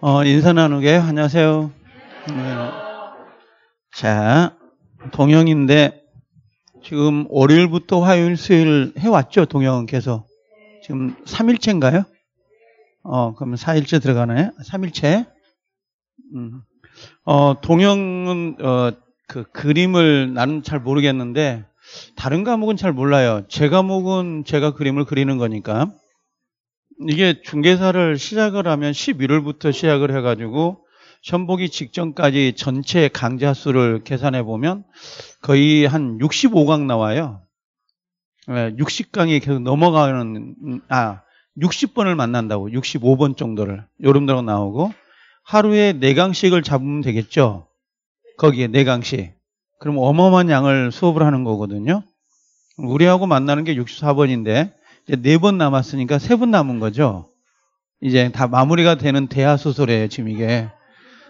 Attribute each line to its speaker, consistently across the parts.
Speaker 1: 어, 인사 나누게 안녕하세요. 네. 자, 동영인데 지금 월요일부터 화요일, 수요일 해왔죠, 동영은 계속. 지금 3일째인가요? 어, 그러면 4일째 들어가네. 3일째. 음. 어, 동영은, 어, 그 그림을 나는 잘 모르겠는데, 다른 과목은 잘 몰라요. 제 과목은 제가 그림을 그리는 거니까. 이게 중개사를 시작을 하면 11월부터 시작을 해가지고 전복이 직전까지 전체 강좌 수를 계산해 보면 거의 한 65강 나와요. 60강이 예, 계속 넘어가는 아 60번을 만난다고 65번 정도를 요름대로 나오고 하루에 4강씩을 잡으면 되겠죠. 거기에 4강씩. 그럼 어마어마한 양을 수업을 하는 거거든요. 우리하고 만나는 게 64번인데 이제 네번 남았으니까 세분 남은 거죠. 이제 다 마무리가 되는 대하 소설이에요, 지금 이게.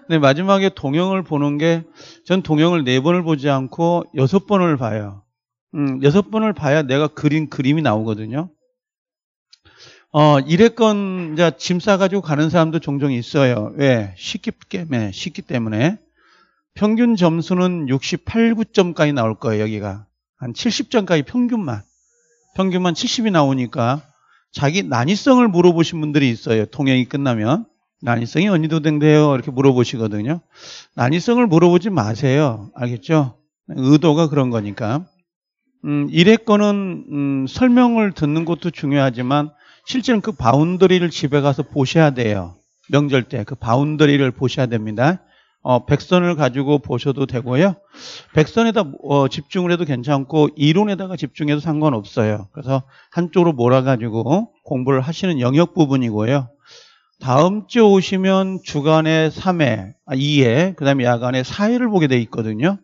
Speaker 1: 근데 마지막에 동영을 보는 게 전 동영을 네 번을 보지 않고 여섯 번을 봐요. 음, 여섯 번을 봐야 내가 그린 그림이 나오거든요. 어, 이래건 이제 짐 싸가지고 가는 사람도 종종 있어요. 왜? 쉽기 때문에, 네, 쉽기 때문에. 평균 점수는 68, 9점까지 나올 거예요, 여기가. 한 70점까지 평균만. 평균만 70이 나오니까 자기 난이성을 물어보신 분들이 있어요. 통행이 끝나면. 난이성이 어느 도된대요 이렇게 물어보시거든요. 난이성을 물어보지 마세요. 알겠죠? 의도가 그런 거니까. 음, 일회권은 음, 설명을 듣는 것도 중요하지만 실제는 그 바운더리를 집에 가서 보셔야 돼요. 명절 때 그 바운더리를 보셔야 됩니다. 어, 백선을 가지고 보셔도 되고요. 백선에다 어, 집중을 해도 괜찮고 이론에다가 집중해도 상관없어요. 그래서 한쪽으로 몰아가지고 공부를 하시는 영역 부분이고요. 다음 주에 오시면 주간에 3회, 아, 2회, 그 다음에 야간에 4회를 보게 돼 있거든요.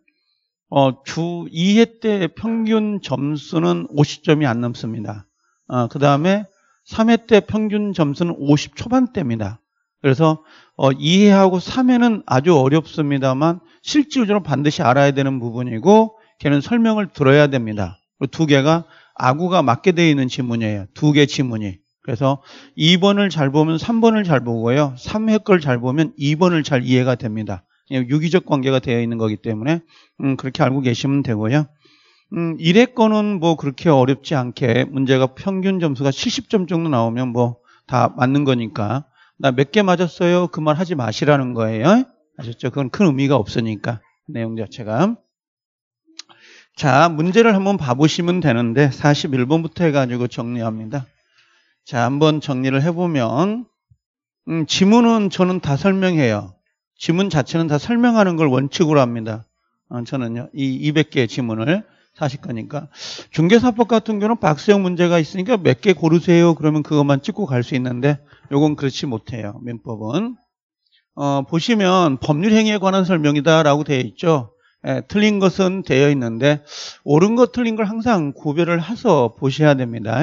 Speaker 1: 어, 주 2회 때 평균 점수는 50점이 안 넘습니다. 어, 그 다음에 3회 때 평균 점수는 50 초반대입니다. 그래서 어, 이해하고 3회는 아주 어렵습니다만 실질적으로 반드시 알아야 되는 부분이고 걔는 설명을 들어야 됩니다. 두 개가 아구가 맞게 되어 있는 지문이에요. 두 개 지문이. 그래서 2번을 잘 보면 3번을 잘 보고요. 3회 걸 잘 보면 2번을 잘 이해가 됩니다. 유기적 관계가 되어 있는 거기 때문에 음, 그렇게 알고 계시면 되고요. 음, 1회 거는 뭐 그렇게 어렵지 않게 문제가 평균 점수가 70점 정도 나오면 뭐 다 맞는 거니까 나몇개 맞았어요. 그 말 하지 마시라는 거예요. 아셨죠? 그건 큰 의미가 없으니까. 내용 자체가. 자, 문제를 한번 봐보시면 되는데 41번부터 해가지고 정리합니다. 자, 한번 정리를 해보면 음, 지문은 저는 다 설명해요. 지문 자체는 다 설명하는 걸 원칙으로 합니다. 어, 저는요. 이 200개의 지문을 사실 거니까 중개사법 같은 경우는 박수형 문제가 있으니까 몇 개 고르세요. 그러면 그것만 찍고 갈 수 있는데 요건 그렇지 못해요. 민법은. 어, 보시면 법률행위에 관한 설명이다라고 되어 있죠. 예, 틀린 것은 되어 있는데 옳은 것 틀린 걸 항상 구별을 해서 보셔야 됩니다.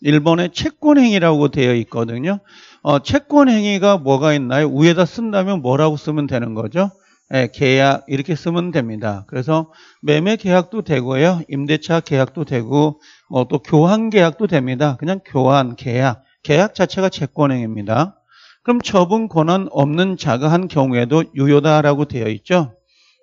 Speaker 1: 일본의 채권행위라고 되어 있거든요. 어, 채권행위가 뭐가 있나요? 위에다 쓴다면 뭐라고 쓰면 되는 거죠? 예, 계약 이렇게 쓰면 됩니다. 그래서 매매 계약도 되고요. 임대차 계약도 되고 뭐또 교환 계약도 됩니다. 그냥 교환 계약 계약 자체가 채권행위입니다. 그럼 처분 권한 없는 자가한 경우에도 유효다라고 되어 있죠.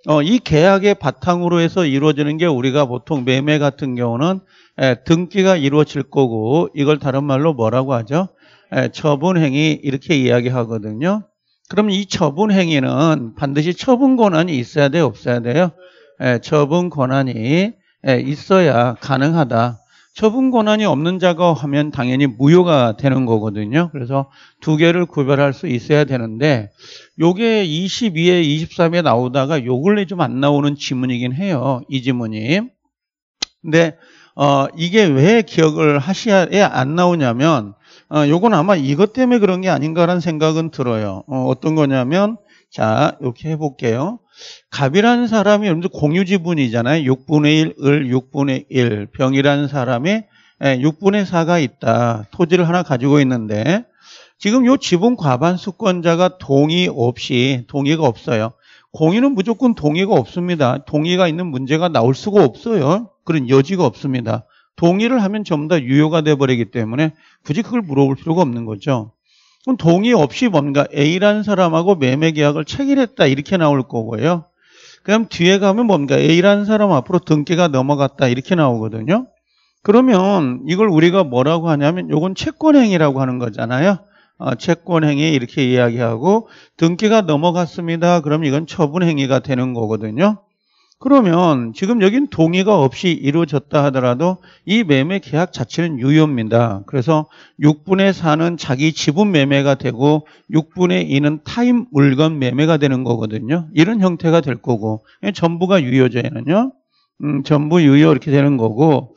Speaker 1: 어, 이 계약의 바탕으로 해서 이루어지는 게 우리가 보통 매매 같은 경우는 에, 등기가 이루어질 거고 이걸 다른 말로 뭐라고 하죠? 에, 처분행위 이렇게 이야기하거든요. 그럼 이 처분행위는 반드시 처분 권한이 있어야 돼요? 없어야 돼요? 에, 처분 권한이 있어야 가능하다. 처분 권한이 없는 자가 하면 당연히 무효가 되는 거거든요. 그래서 두 개를 구별할 수 있어야 되는데 요게 22에 23에 나오다가 요 근래 좀 안 나오는 지문이긴 해요. 이 지문이. 근데 어 이게 왜 기억을 하셔야 안 나오냐면 어 요건 아마 이것 때문에 그런 게 아닌가라는 생각은 들어요. 어 어떤 거냐면 자, 이렇게 해 볼게요. 갑이라는 사람이 여러분들 공유 지분이잖아요. 6분의 1, 을 6분의 1, 병이라는 사람의 6분의 예, 4가 있다. 토지를 하나 가지고 있는데 지금 요 지분 과반 수권자가 동의 없이 동의가 없어요. 공유는 무조건 동의가 없습니다. 동의가 있는 문제가 나올 수가 없어요. 그런 여지가 없습니다. 동의를 하면 전부 다 유효가 돼버리기 때문에 굳이 그걸 물어볼 필요가 없는 거죠. 그럼 동의 없이 뭔가 A라는 사람하고 매매 계약을 체결했다 이렇게 나올 거고요. 그럼 뒤에 가면 뭔가 A라는 사람 앞으로 등기가 넘어갔다 이렇게 나오거든요. 그러면 이걸 우리가 뭐라고 하냐면 이건 채권행위라고 하는 거잖아요. 아, 채권행위 이렇게 이야기하고 등기가 넘어갔습니다. 그럼 이건 처분행위가 되는 거거든요. 그러면 지금 여긴 동의가 없이 이루어졌다 하더라도 이 매매 계약 자체는 유효입니다. 그래서 6분의 4는 자기 지분 매매가 되고 6분의 2는 타임 물건 매매가 되는 거거든요. 이런 형태가 될 거고 예, 전부가 유효제는요. 음, 전부 유효 이렇게 되는 거고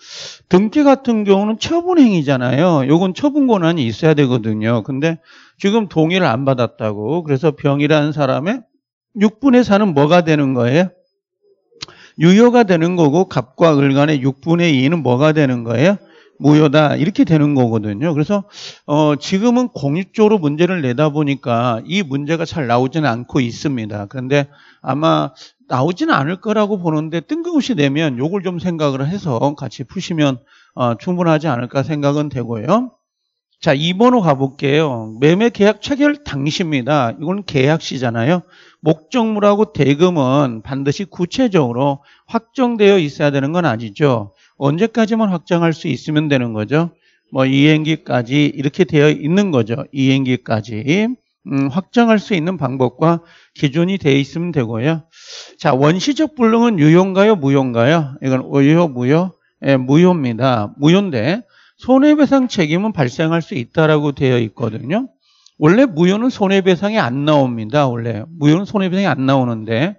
Speaker 1: 등기 같은 경우는 처분행위잖아요. 요건 처분 권한이 있어야 되거든요. 근데 지금 동의를 안 받았다고 그래서 병이라는 사람의 6분의 4는 뭐가 되는 거예요? 유효가 되는 거고 갑과 을 간의 6분의 2는 뭐가 되는 거예요? 무효다 이렇게 되는 거거든요. 그래서 어 지금은 공익적으로 문제를 내다 보니까 이 문제가 잘 나오지는 않고 있습니다. 그런데 아마 나오지는 않을 거라고 보는데 뜬금없이 내면 요걸 좀 생각을 해서 같이 푸시면 어 충분하지 않을까 생각은 되고요. 자, 2번으로 가볼게요. 매매 계약 체결 당시입니다. 이건 계약 시잖아요. 목적물하고 대금은 반드시 구체적으로 확정되어 있어야 되는 건 아니죠. 언제까지만 확정할 수 있으면 되는 거죠. 뭐 이행기까지 이렇게 되어 있는 거죠. 이행기까지 음, 확정할 수 있는 방법과 기준이 되어 있으면 되고요. 자, 원시적 불능은 유효인가요? 무효인가요? 이건 유효, 무효? 예, 무효입니다. 무효인데 손해배상 책임은 발생할 수 있다라고 되어 있거든요. 원래 무효는 손해배상이 안 나옵니다. 원래 무효는 손해배상이 안 나오는데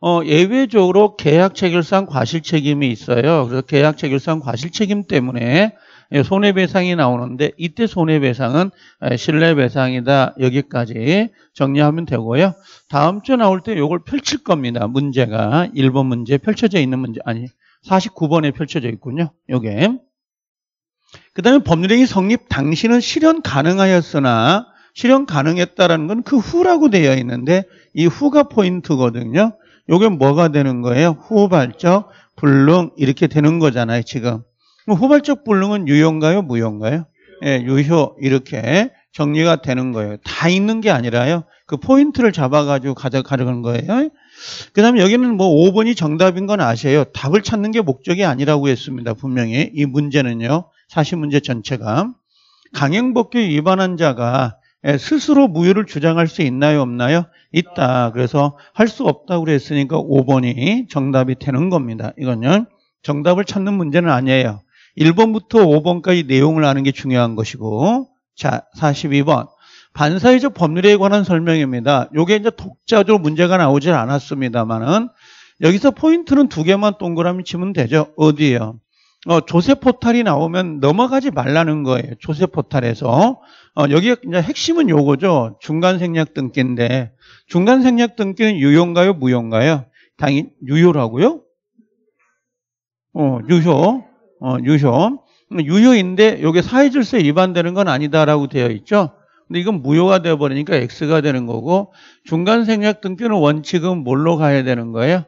Speaker 1: 어, 예외적으로 계약 체결상 과실 책임이 있어요. 그래서 계약 체결상 과실 책임 때문에 예, 손해배상이 나오는데 이때 손해배상은 예, 신뢰배상이다 여기까지 정리하면 되고요. 다음 주에 나올 때 이걸 펼칠 겁니다. 문제가 1번 문제 펼쳐져 있는 문제 아니 49번에 펼쳐져 있군요. 요게 그 다음에 법률행위 성립 당시는 실현 가능하였으나 실현 가능했다라는 건 그 후라고 되어 있는데 이 후가 포인트거든요. 요게 뭐가 되는 거예요? 후발적 불능 이렇게 되는 거잖아요 지금. 후발적 불능은 유효인가요? 무효인가요? 예, 유효 이렇게 정리가 되는 거예요. 다 있는 게 아니라요. 그 포인트를 잡아가지고 가져가려는 거예요. 그 다음에 여기는 뭐 5번이 정답인 건 아세요. 답을 찾는 게 목적이 아니라고 했습니다. 분명히 이 문제는요. 사실 문제 전체가 강행법규 위반한 자가 스스로 무효를 주장할 수 있나요 없나요? 있다. 그래서 할 수 없다고 그랬으니까 5번이 정답이 되는 겁니다. 이건요. 정답을 찾는 문제는 아니에요. 1번부터 5번까지 내용을 아는 게 중요한 것이고 자 42번 반사회적 법률에 관한 설명입니다. 요게 이제 독자적으로 문제가 나오질 않았습니다만은 여기서 포인트는 두 개만 동그라미 치면 되죠. 어디에요? 어, 조세 포탈이 나오면 넘어가지 말라는 거예요. 조세 포탈에서. 어, 여기 이제 핵심은 요거죠. 중간 생략 등기인데. 중간 생략 등기는 유효인가요? 무효인가요? 당연히 유효라고요? 어, 유효. 어, 유효. 음, 유효인데 요게 사회질서에 위반되는 건 아니다라고 되어 있죠. 근데 이건 무효가 되어 버리니까 X가 되는 거고 중간 생략 등기는 원칙은 뭘로 가야 되는 거예요?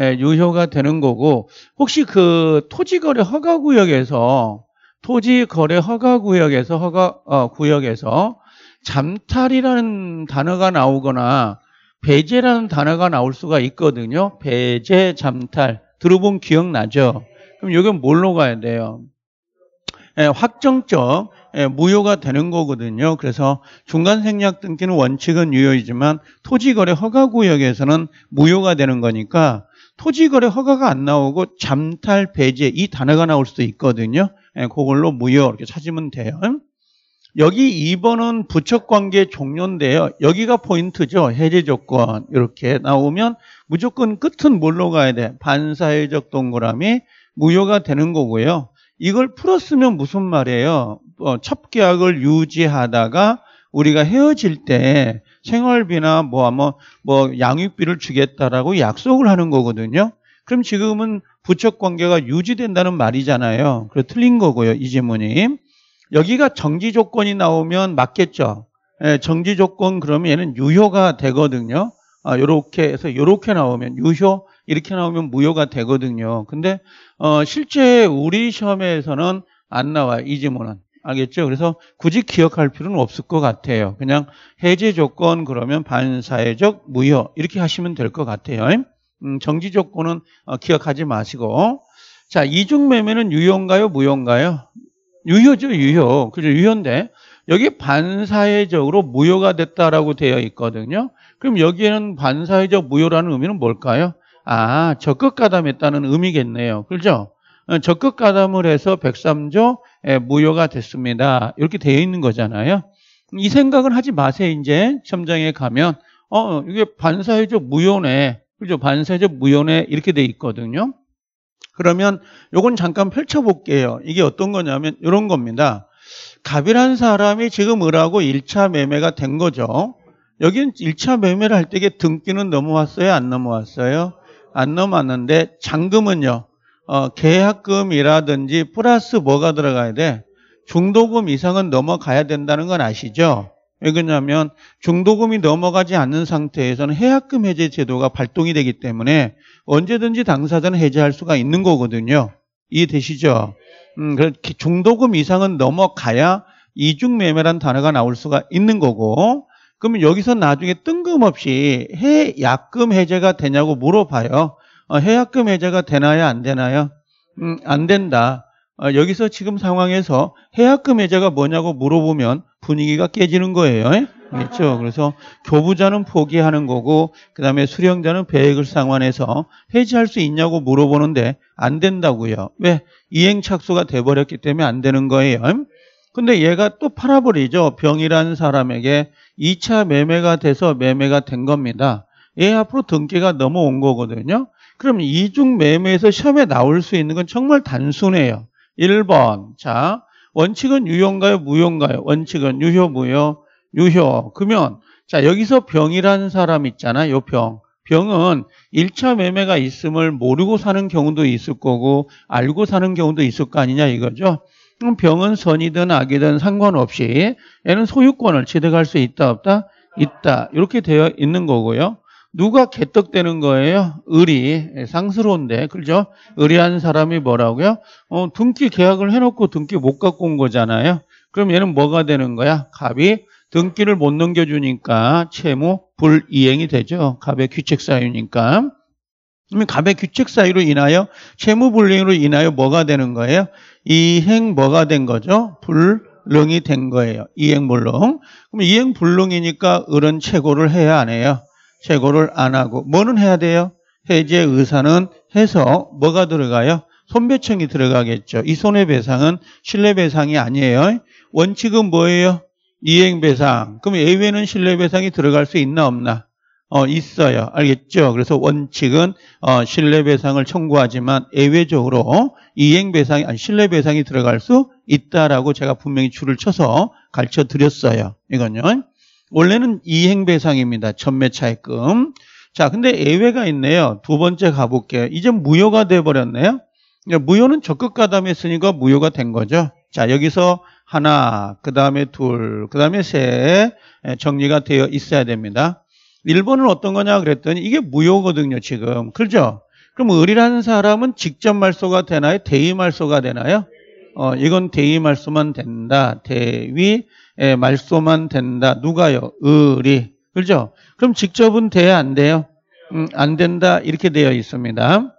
Speaker 1: 예, 유효가 되는 거고 혹시 그 토지거래 허가구역에서 토지거래 허가구역에서 허가 어, 구역에서 잠탈이라는 단어가 나오거나 배제라는 단어가 나올 수가 있거든요. 배제, 잠탈 들어본 기억나죠? 그럼 이건 뭘로 가야 돼요? 예, 확정적 예, 무효가 되는 거거든요. 그래서 중간 생략 등기는 원칙은 유효이지만 토지거래 허가구역에서는 무효가 되는 거니까 토지거래 허가가 안 나오고 잠탈 배제 이 단어가 나올 수도 있거든요. 예, 그걸로 무효 이렇게 찾으면 돼요. 여기 2번은 부척관계 종료인데요. 여기가 포인트죠. 해제 조건 이렇게 나오면 무조건 끝은 뭘로 가야 돼? 반사회적 동그라미 무효가 되는 거고요. 이걸 풀었으면 무슨 말이에요? 첫 어, 계약을 유지하다가 우리가 헤어질 때 생활비나 뭐 아마 뭐 양육비를 주겠다라고 약속을 하는 거거든요. 그럼 지금은 부적 관계가 유지된다는 말이잖아요. 그래 틀린 거고요. 이질문님 여기가 정지 조건이 나오면 맞겠죠. 예, 정지 조건 그러면 얘는 유효가 되거든요. 아, 요렇게 해서 요렇게 나오면 유효 이렇게 나오면 무효가 되거든요. 근데 어, 실제 우리 시험에서는 안 나와요. 이 지문은. 알겠죠? 그래서 굳이 기억할 필요는 없을 것 같아요. 그냥 해제 조건 그러면 반사회적 무효 이렇게 하시면 될 것 같아요. 음, 정지 조건은 어, 기억하지 마시고 자 이중 매매는 유효인가요? 무효인가요? 유효죠, 유효. 그죠, 유효인데 여기 반사회적으로 무효가 됐다라고 되어 있거든요. 그럼 여기에는 반사회적 무효라는 의미는 뭘까요? 아, 적극 가담했다는 의미겠네요. 그죠? 렇 어, 적극 가담을 해서 103조 예, 무효가 됐습니다. 이렇게 되어 있는 거잖아요. 이 생각은 하지 마세요. 이제 시험장에 가면 어 이게 반사회적 무효네. 그죠? 반사회적 무효네 이렇게 돼 있거든요. 그러면 요건 잠깐 펼쳐볼게요. 이게 어떤 거냐면 이런 겁니다. 갑이란 사람이 지금 을하고 1차 매매가 된 거죠. 여기는 1차 매매를 할 때 등기는 넘어왔어요? 안 넘어왔어요? 안 넘어왔는데 잔금은요? 어, 계약금이라든지 플러스 뭐가 들어가야 돼? 중도금 이상은 넘어가야 된다는 건 아시죠? 왜 그러냐면 중도금이 넘어가지 않는 상태에서는 해약금 해제 제도가 발동이 되기 때문에 언제든지 당사자는 해제할 수가 있는 거거든요. 이해되시죠? 음, 그렇게 중도금 이상은 넘어가야 이중매매란 단어가 나올 수가 있는 거고 그러면 여기서 나중에 뜬금없이 해약금 해제가 되냐고 물어봐요. 어, 해약금 해제가 되나요? 안 되나요? 음, 안 된다. 어, 여기서 지금 상황에서 해약금 해제가 뭐냐고 물어보면 분위기가 깨지는 거예요. 예? 그렇죠. 그래서 교부자는 포기하는 거고 그다음에 수령자는 배액을 상환해서 해지할 수 있냐고 물어보는데 안 된다고요. 왜? 이행 착수가 돼 버렸기 때문에 안 되는 거예요. 음? 근데 얘가 또 팔아버리죠. 병이라는 사람에게 2차 매매가 돼서 매매가 된 겁니다. 얘 앞으로 등기가 넘어온 거거든요. 그럼 이중 매매에서 시험에 나올 수 있는 건 정말 단순해요. 1번. 자, 원칙은 유효인가요? 무효인가요? 원칙은 유효, 무효, 유효. 그러면 자, 여기서 병이라는 사람 있잖아. 요 병. 병은 1차 매매가 있음을 모르고 사는 경우도 있을 거고 알고 사는 경우도 있을 거 아니냐 이거죠. 그럼 병은 선이든 악이든 상관없이 얘는 소유권을 취득할 수 있다 없다? 있다. 이렇게 되어 있는 거고요. 누가 개떡되는 거예요? 을이 예, 상스러운데 그죠? 을이한 사람이 뭐라고요? 어, 등기 계약을 해놓고 등기 못 갖고 온 거잖아요. 그럼 얘는 뭐가 되는 거야? 갑이 등기를 못 넘겨주니까 채무 불이행이 되죠. 갑의 규칙 사유니까. 그러면 갑의 규칙 사유로 인하여 채무 불이행으로 인하여 뭐가 되는 거예요? 이행 뭐가 된 거죠? 불 릉이 된 거예요. 이행 불릉. 그럼 이행 불릉이니까 을은 최고를 해야 안 해요? 제거를 안 하고 뭐는 해야 돼요? 해제 의사는 해서 뭐가 들어가요? 손배청이 들어가겠죠. 이 손해배상은 신뢰배상이 아니에요. 원칙은 뭐예요? 이행배상. 그럼 예외는 신뢰배상이 들어갈 수 있나 없나? 어, 있어요. 알겠죠? 그래서 원칙은 어, 신뢰배상을 청구하지만 예외적으로 이행배상이 아니 신뢰배상이 들어갈 수 있다라고 제가 분명히 줄을 쳐서 가르쳐 드렸어요. 이건요. 원래는 이행배상입니다. 전매차익금. 자, 근데 예외가 있네요. 두 번째 가볼게요. 이제 무효가 돼버렸네요. 예, 무효는 적극 가담했으니까 무효가 된 거죠. 자, 여기서 하나, 그 다음에 둘, 그 다음에 셋 예, 정리가 되어 있어야 됩니다. 1번은 어떤 거냐 그랬더니 이게 무효거든요, 지금. 그죠? 그럼 을이라는 사람은 직접 말소가 되나요? 대위 말소가 되나요? 어, 이건 대위 말소만 된다. 대위 예, 말소만 된다. 누가요? 을이. 그죠? 그럼 직접은 돼야 안 돼요? 음, 안 된다. 이렇게 되어 있습니다.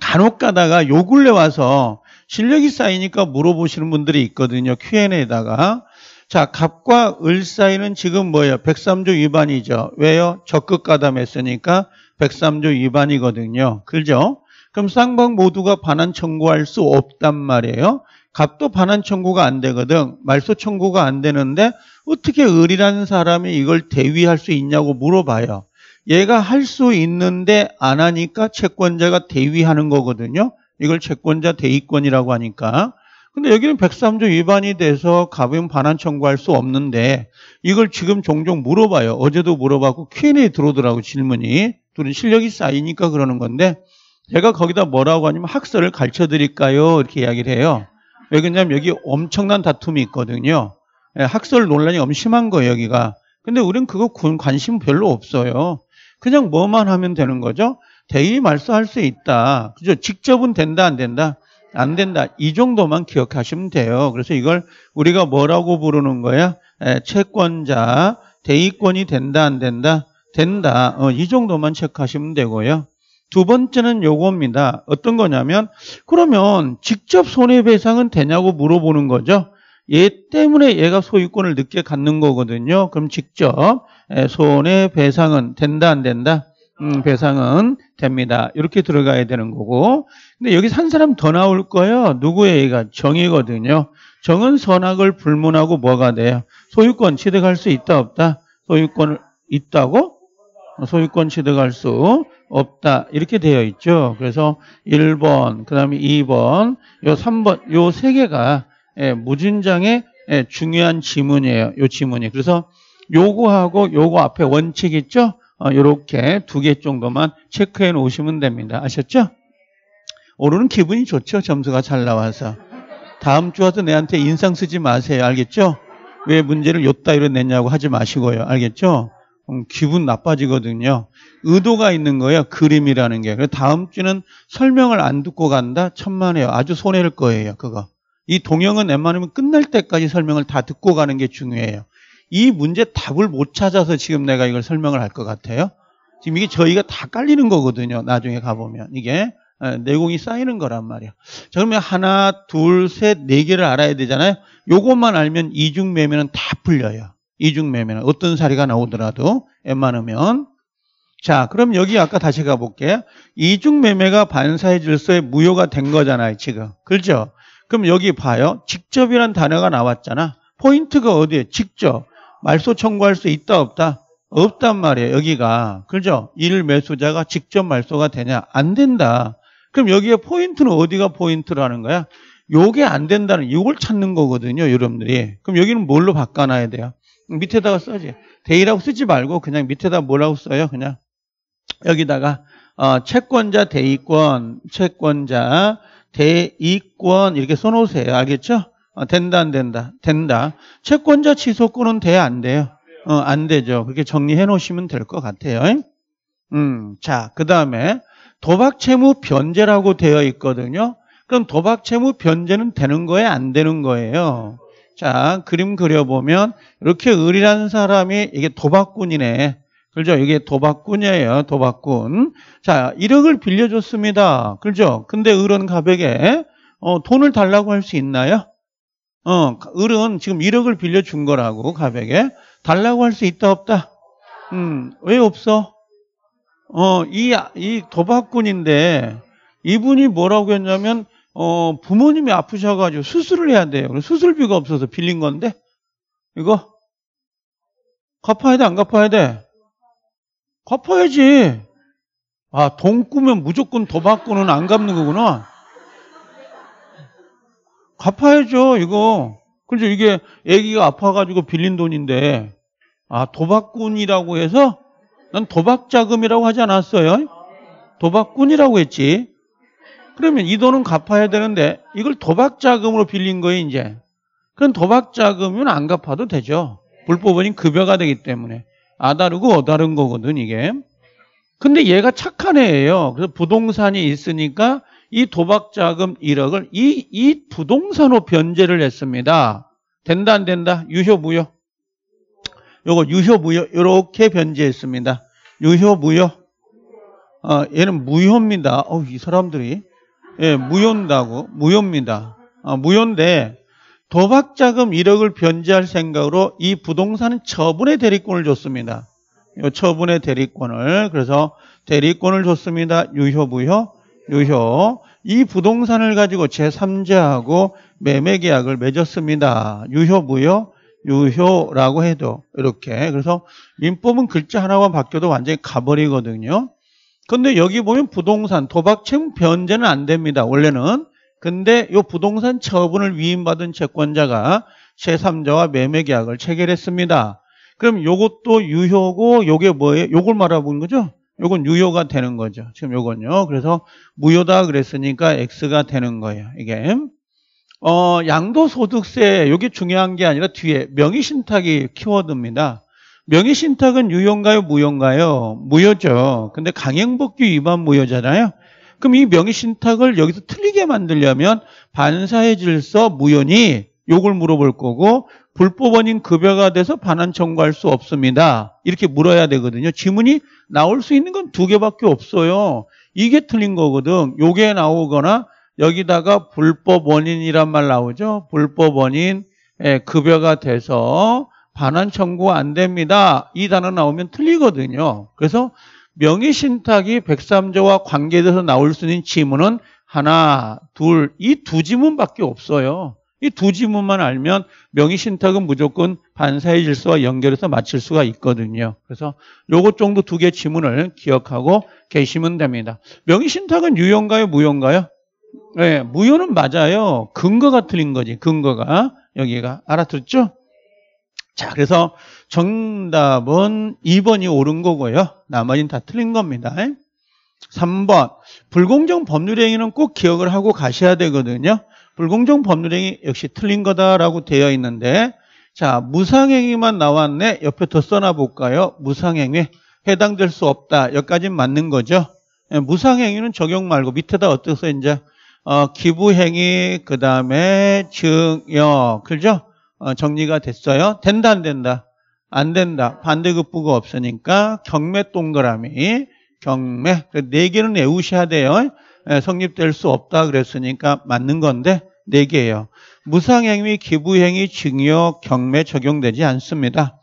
Speaker 1: 간혹 가다가 요 근래 와서 실력이 쌓이니까 물어보시는 분들이 있거든요. Q&A에다가. 자, 갑과 을 사이는 지금 뭐예요? 103조 위반이죠. 왜요? 적극 가담했으니까 103조 위반이거든요. 그죠? 그럼 쌍방 모두가 반환 청구할 수 없단 말이에요. 갑도 반환 청구가 안 되거든. 말소 청구가 안 되는데 어떻게 을이라는 사람이 이걸 대위할 수 있냐고 물어봐요. 얘가 할 수 있는데 안 하니까 채권자가 대위하는 거거든요. 이걸 채권자 대위권이라고 하니까. 근데 여기는 103조 위반이 돼서 가벼운 반환 청구할 수 없는데 이걸 지금 종종 물어봐요. 어제도 물어봤고 Q&A 들어오더라고 질문이. 둘은 실력이 쌓이니까 그러는 건데 제가 거기다 뭐라고 하냐면 학설을 가르쳐 드릴까요? 이렇게 이야기를 해요. 왜 그러냐면 여기 엄청난 다툼이 있거든요. 예, 학설 논란이 엄심한 거예요, 여기가. 근데 우린 그거 관심 별로 없어요. 그냥 뭐만 하면 되는 거죠? 대의 말소할 수 있다. 그죠? 직접은 된다, 안 된다? 안 된다. 이 정도만 기억하시면 돼요. 그래서 이걸 우리가 뭐라고 부르는 거야? 예, 채권자, 대의권이 된다, 안 된다? 된다. 어, 이 정도만 체크하시면 되고요. 두 번째는 요겁니다. 어떤 거냐면 그러면 직접 손해배상은 되냐고 물어보는 거죠. 얘 때문에 얘가 소유권을 늦게 갖는 거거든요. 그럼 직접 예, 손해배상은 된다 안 된다? 음, 배상은 됩니다. 이렇게 들어가야 되는 거고 근데 여기 산 사람 더 나올 거예요. 누구의 얘가 정이거든요. 정은 선악을 불문하고 뭐가 돼요? 소유권 취득할 수 있다 없다? 소유권을 있다고 소유권 취득할 수 없다 이렇게 되어 있죠. 그래서 1번, 그 다음에 2번, 요 3번, 요 세 개가 예, 무진장의 예, 중요한 지문이에요. 요 지문이. 그래서 요거하고 요거 앞에 원칙 있죠? 이렇게 어, 두개 정도만 체크해 놓으시면 됩니다. 아셨죠? 오늘은 기분이 좋죠? 점수가 잘 나와서. 다음 주 와서 내한테 인상 쓰지 마세요. 알겠죠? 왜 문제를 요따위로 냈냐고 하지 마시고요. 알겠죠? 음, 기분 나빠지거든요. 의도가 있는 거예요. 그림이라는 게. 그래서 다음 주는 설명을 안 듣고 간다? 천만에요. 아주 손해일 거예요. 그거. 이 동영은 웬만하면 끝날 때까지 설명을 다 듣고 가는 게 중요해요. 이 문제 답을 못 찾아서 지금 내가 이걸 설명을 할 것 같아요. 지금 이게 저희가 다 깔리는 거거든요. 나중에 가보면. 이게 예, 내공이 쌓이는 거란 말이야. 자, 그러면 하나, 둘, 셋, 네 개를 알아야 되잖아요. 요것만 알면 이중 매매는 다 풀려요. 이중매매는 어떤 사례가 나오더라도 웬만하면 자 그럼 여기 아까 다시 가볼게 이중매매가 반사의 질서에 무효가 된 거잖아요 지금 그렇죠? 그럼 여기 봐요 직접이란 단어가 나왔잖아 포인트가 어디에 직접 말소 청구할 수 있다 없다 없단 말이에요 여기가 그죠? 일 매수자가 직접 말소가 되냐 안 된다 그럼 여기에 포인트는 어디가 포인트라는 거야? 요게 안 된다는 이걸 찾는 거거든요 여러분들이 그럼 여기는 뭘로 바꿔놔야 돼요? 밑에다가 써지. 대의라고 쓰지 말고 그냥 밑에다 뭐라고 써요? 그냥 여기다가 어, 채권자 대의권, 채권자 대의권 이렇게 써놓으세요. 알겠죠? 어, 된다 안 된다? 된다. 채권자 취소권은 돼안 돼요? 어, 안 되죠. 그렇게 정리해 놓으시면 될 것 같아요. 음, 자, 그 다음에 도박채무 변제라고 되어 있거든요. 그럼 도박채무 변제는 되는 거예요? 안 되는 거예요? 자, 그림 그려보면 이렇게 을이라는 사람이 이게 도박꾼이네. 그죠? 이게 도박꾼이에요. 도박꾼. 자, 1억을 빌려줬습니다. 그죠? 근데 을은 갑에게 어, 돈을 달라고 할 수 있나요? 어, 을은 지금 1억을 빌려준 거라고 갑에게 달라고 할 수 있다 없다. 음, 왜 없어? 어, 이, 아, 이 도박꾼인데 이분이 뭐라고 했냐면 어, 부모님이 아프셔가지고 수술을 해야 돼요. 수술비가 없어서 빌린 건데, 이거? 갚아야 돼, 안 갚아야 돼? 갚아야지. 아, 돈 꾸면 무조건 더 받고는 안 갚는 거구나. 갚아야죠, 이거. 그죠? 이게 애기가 아파가지고 빌린 돈인데, 아, 도박꾼이라고 해서 난 도박자금이라고 하지 않았어요. 도박꾼이라고 했지. 그러면 이 돈은 갚아야 되는데 이걸 도박 자금으로 빌린 거예요, 이제. 그럼 도박 자금은 안 갚아도 되죠. 불법은 급여가 되기 때문에. 아다르고 어다른 거거든, 이게. 근데 얘가 착한 애예요. 그래서 부동산이 있으니까 이 도박 자금 1억을 이, 이 부동산으로 변제를 했습니다. 된다, 안 된다? 유효무효. 요거 유효무효. 요렇게 변제했습니다. 유효무효. 어, 얘는 무효입니다. 어, 이 사람들이. 예, 무효다고 무효입니다. 아, 무효인데 도박자금 1억을 변제할 생각으로 이 부동산은 처분의 대리권을 줬습니다. 이 처분의 대리권을 그래서 대리권을 줬습니다. 유효 무효 유효 이 부동산을 가지고 제3자하고 매매 계약을 맺었습니다. 유효 무효 유효라고 해도 이렇게 그래서 민법은 글자 하나만 바뀌어도 완전히 가버리거든요. 근데 여기 보면 부동산, 도박 채무 변제는 안 됩니다. 원래는. 근데 이 부동산 처분을 위임받은 채권자가 제3자와 매매 계약을 체결했습니다. 그럼 요것도 유효고 요게 뭐예요? 요걸 말아보는 거죠? 요건 유효가 되는 거죠. 지금 요건요. 그래서 무효다 그랬으니까 X가 되는 거예요. 이게. 어, 양도소득세, 요게 중요한 게 아니라 뒤에 명의신탁이 키워드입니다. 명의신탁은 유효인가요? 무효인가요? 무효죠. 근데 강행복귀 위반 무효잖아요. 그럼 이 명의신탁을 여기서 틀리게 만들려면 반사의 질서 무효니 욕을 물어볼 거고 불법원인 급여가 돼서 반환 청구할 수 없습니다. 이렇게 물어야 되거든요. 지문이 나올 수 있는 건 두 개밖에 없어요. 이게 틀린 거거든. 요게 나오거나 여기다가 불법 원인이란 말 나오죠. 불법 원인 예, 급여가 돼서 반환 청구 안 됩니다. 이 단어 나오면 틀리거든요. 그래서 명의신탁이 103조와 관계돼서 나올 수 있는 지문은 하나, 둘, 이 두 지문밖에 없어요. 이 두 지문만 알면 명의신탁은 무조건 반사의 질서와 연결해서 맞출 수가 있거든요. 그래서 요것 정도 두 개 지문을 기억하고 계시면 됩니다. 명의신탁은 유형인가요무형가요 네, 무효는 맞아요. 근거가 틀린 거지, 근거가. 여기가. 알아듣죠? 자, 그래서 정답은 2번이 옳은 거고요. 나머지는 다 틀린 겁니다. 3번. 불공정 법률행위는 꼭 기억을 하고 가셔야 되거든요. 불공정 법률행위 역시 틀린 거다라고 되어 있는데, 자, 무상행위만 나왔네. 옆에 더 써놔 볼까요? 무상행위. 해당될 수 없다. 여기까지는 맞는 거죠. 예, 무상행위는 적용 말고 밑에다 어떻게 써 이제 어, 기부행위, 그 다음에 증여. 그죠? 어, 정리가 됐어요? 된다 안 된다? 안 된다. 반대급부가 없으니까 경매 동그라미 경매 네 개는 외우셔야 돼요. 예, 성립될 수 없다 그랬으니까 맞는 건데 네 개예요. 무상행위, 기부행위, 증여, 경매 적용되지 않습니다.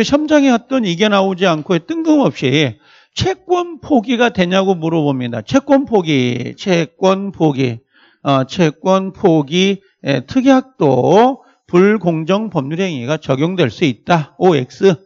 Speaker 1: 시험장에 갔던 이게 나오지 않고 뜬금없이 채권 포기가 되냐고 물어봅니다. 채권 포기, 채권 포기, 어, 채권 포기, 예, 특약도 불공정 법률행위가 적용될 수 있다. OX.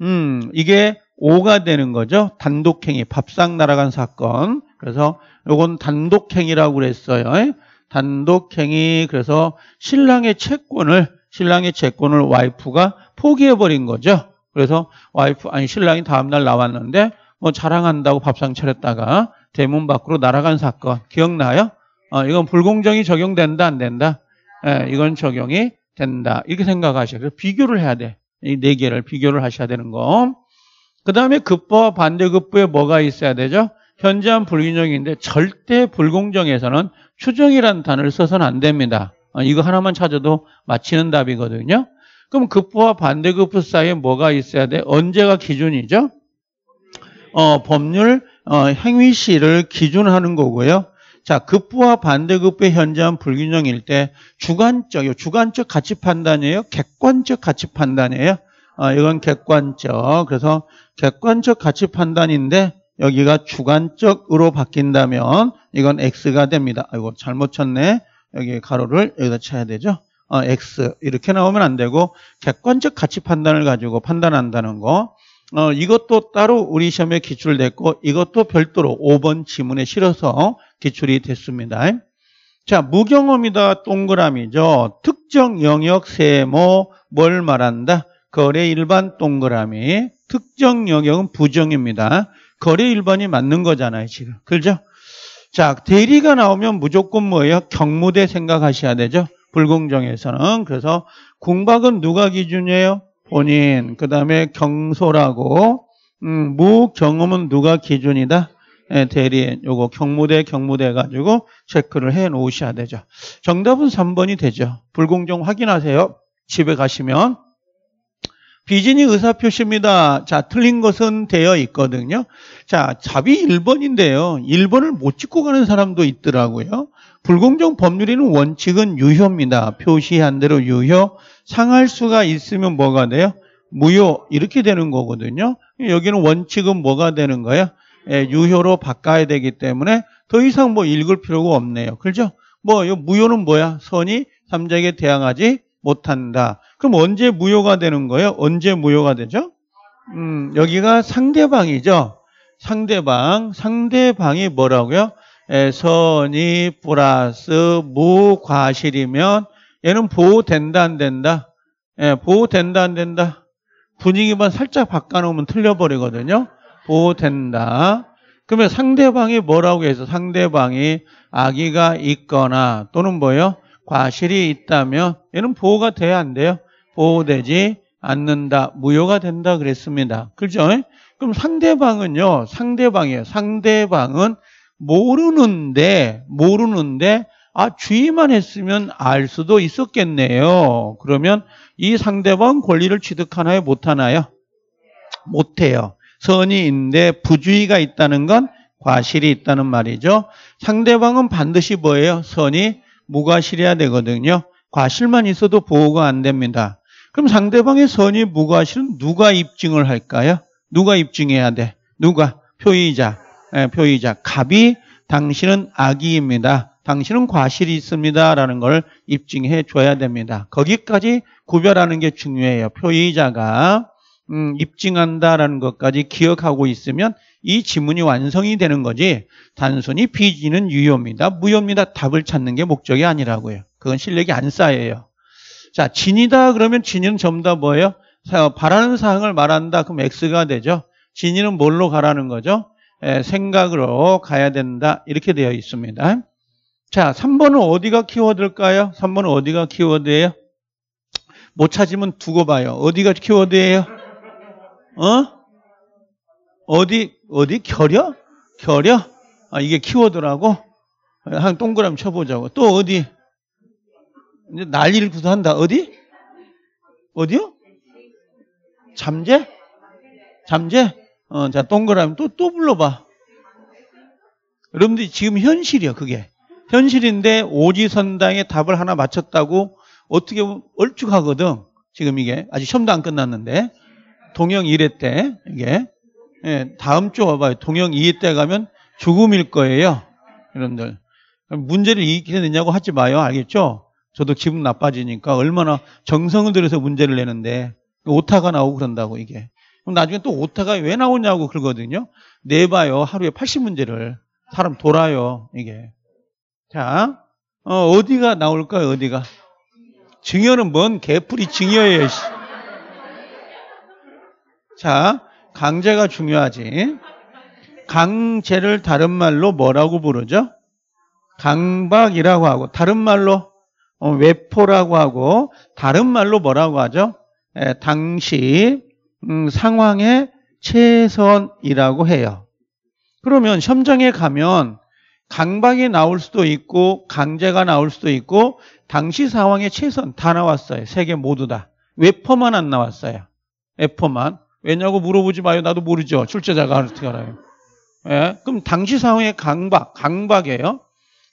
Speaker 1: 음, 이게 5가 되는 거죠. 단독행위, 밥상 날아간 사건. 그래서 이건 단독행위라고 그랬어요. 예? 단독행위, 그래서 신랑의 채권을, 신랑의 채권을 와이프가 포기해버린 거죠. 그래서 와이프, 아니, 신랑이 다음날 나왔는데 뭐 자랑한다고 밥상 차렸다가 대문 밖으로 날아간 사건. 기억나요? 어, 이건 불공정이 적용된다, 안 된다? 예, 이건 적용이 된다. 이렇게 생각하셔야 돼요. 비교를 해야 돼. 이 네 개를 비교를 하셔야 되는 거. 그 다음에 급부와 반대급부에 뭐가 있어야 되죠? 현저한 불균형인데 절대 불공정에서는 추정이라는 단어를 써서는 안 됩니다. 어, 이거 하나만 찾아도 맞히는 답이거든요. 그럼 급부와 반대급부 사이에 뭐가 있어야 돼? 언제가 기준이죠? 어, 법률 어, 행위 시를 기준하는 거고요. 자, 급부와 반대급부의 현저한 불균형일 때 주관적, 요 주관적 가치 판단이에요? 객관적 가치 판단이에요? 아, 이건 객관적. 그래서 객관적 가치 판단인데 여기가 주관적으로 바뀐다면 이건 X가 됩니다. 아이고, 잘못 쳤네. 여기 가로를 여기다 쳐야 되죠. 아, X 이렇게 나오면 안 되고 객관적 가치 판단을 가지고 판단한다는 거. 어, 이것도 따로 우리 시험에 기출 됐고 이것도 별도로 5번 지문에 실어서 기출이 됐습니다. 자, 무경험이다 동그라미죠. 특정 영역 세모 뭘 말한다? 거래 일반 동그라미. 특정 영역은 부정입니다. 거래 일반이 맞는 거잖아요, 지금. 그죠? 자, 대리가 나오면 무조건 뭐예요? 경무대 생각하셔야 되죠. 불공정에서는. 그래서 궁박은 누가 기준이에요? 본인, 그 다음에 경솔하고, 음, 무경험은 누가 기준이다? 예, 대리인, 요거 경무대, 경무대 해 가지고 체크를 해 놓으셔야 되죠. 정답은 3번이 되죠. 불공정 확인하세요. 집에 가시면. 비진이 의사표시입니다. 자, 틀린 것은 되어 있거든요. 자, 답이 1번인데요. 1번을 못 찍고 가는 사람도 있더라고요. 불공정 법률에는 원칙은 유효입니다. 표시한 대로 유효. 상할 수가 있으면 뭐가 돼요? 무효 이렇게 되는 거거든요. 여기는 원칙은 뭐가 되는 거예요? 예, 유효로 바꿔야 되기 때문에 더 이상 뭐 읽을 필요가 없네요. 그렇죠? 뭐 무효는 뭐야? 선이 삼자에게 대항하지 못한다. 그럼 언제 무효가 되는 거예요? 언제 무효가 되죠? 음, 여기가 상대방이죠. 상대방, 상대방이 뭐라고요? 에, 예, 선이 플러스 무과실이면 얘는 보호된다 안 된다? 예, 보호된다 안 된다? 분위기만 살짝 바꿔놓으면 틀려버리거든요. 보호된다. 그러면 상대방이 뭐라고 해서 상대방이 아기가 있거나 또는 뭐요? 과실이 있다면 얘는 보호가 돼야 안 돼요? 보호되지 않는다. 무효가 된다 그랬습니다. 그죠? 그럼 상대방은요. 상대방이에요. 상대방은 모르는데 모르는데 아, 주의만 했으면 알 수도 있었겠네요. 그러면 이 상대방 권리를 취득하나요? 못하나요? 못해요. 선이 있는데 부주의가 있다는 건 과실이 있다는 말이죠. 상대방은 반드시 뭐예요? 선이 무과실이야 되거든요. 과실만 있어도 보호가 안 됩니다. 그럼 상대방의 선이 무과실은 누가 입증을 할까요? 누가 입증해야 돼? 누가? 표의자. 네, 표의자. 갑이 당신은 악의입니다 당신은 과실이 있습니다라는 걸 입증해 줘야 됩니다. 거기까지 구별하는 게 중요해요. 표의자가 음, 입증한다라는 것까지 기억하고 있으면 이 지문이 완성이 되는 거지 단순히 비지는 유효입니다. 무효입니다. 답을 찾는 게 목적이 아니라고요. 그건 실력이 안 쌓여요. 자, 진이다 그러면 진이는 전부 다 뭐예요? 사, 바라는 사항을 말한다. 그럼 X가 되죠. 진이는 뭘로 가라는 거죠? 에, 예, 생각으로 가야 된다. 이렇게 되어 있습니다. 자, 3번은 어디가 키워드일까요? 3번은 어디가 키워드예요? 못 찾으면 두고 봐요. 어디가 키워드예요? 어? 어디, 어디? 결여? 결여? 아, 이게 키워드라고? 한 동그라미 쳐보자고. 또 어디? 이제 난리를 구사한다. 어디? 어디요? 잠재? 잠재? 어, 자, 동그라미 또, 또 불러봐. 여러분들이 지금 현실이야, 그게. 현실인데 오지선당에 답을 하나 맞췄다고 어떻게 얼쭉하거든. 지금 이게 아직 시험도 안 끝났는데 동영 1회 때 이게 예, 다음 주 와봐요. 동영 2회 때 가면 죽음일 거예요. 여러분들 문제를 이기게 되냐고 하지 마요. 알겠죠? 저도 기분 나빠지니까 얼마나 정성을 들여서 문제를 내는데 오타가 나오고 그런다고 이게 그럼 나중에 또 오타가 왜 나오냐고 그러거든요. 내봐요. 하루에 80문제를 사람 돌아요. 이게 자, 어, 디가 나올까요? 어디가? 증여는 뭔개풀이 증여예요. 자, 강제가 중요하지. 강제를 다른 말로 뭐라고 부르죠? 강박이라고 하고 다른 말로 어, 외포라고 하고 다른 말로 뭐라고 하죠? 에, 예, 당시 음, 상황의 최선이라고 해요. 그러면 현장에 가면 강박이 나올 수도 있고 강제가 나올 수도 있고 당시 상황의 최선 다 나왔어요. 세 개 모두 다. 웨퍼만 안 나왔어요. 웨퍼만. 왜냐고 물어보지 마요. 나도 모르죠. 출제자가 어떻게 알아요. 예? 그럼 당시 상황의 강박, 강박이에요.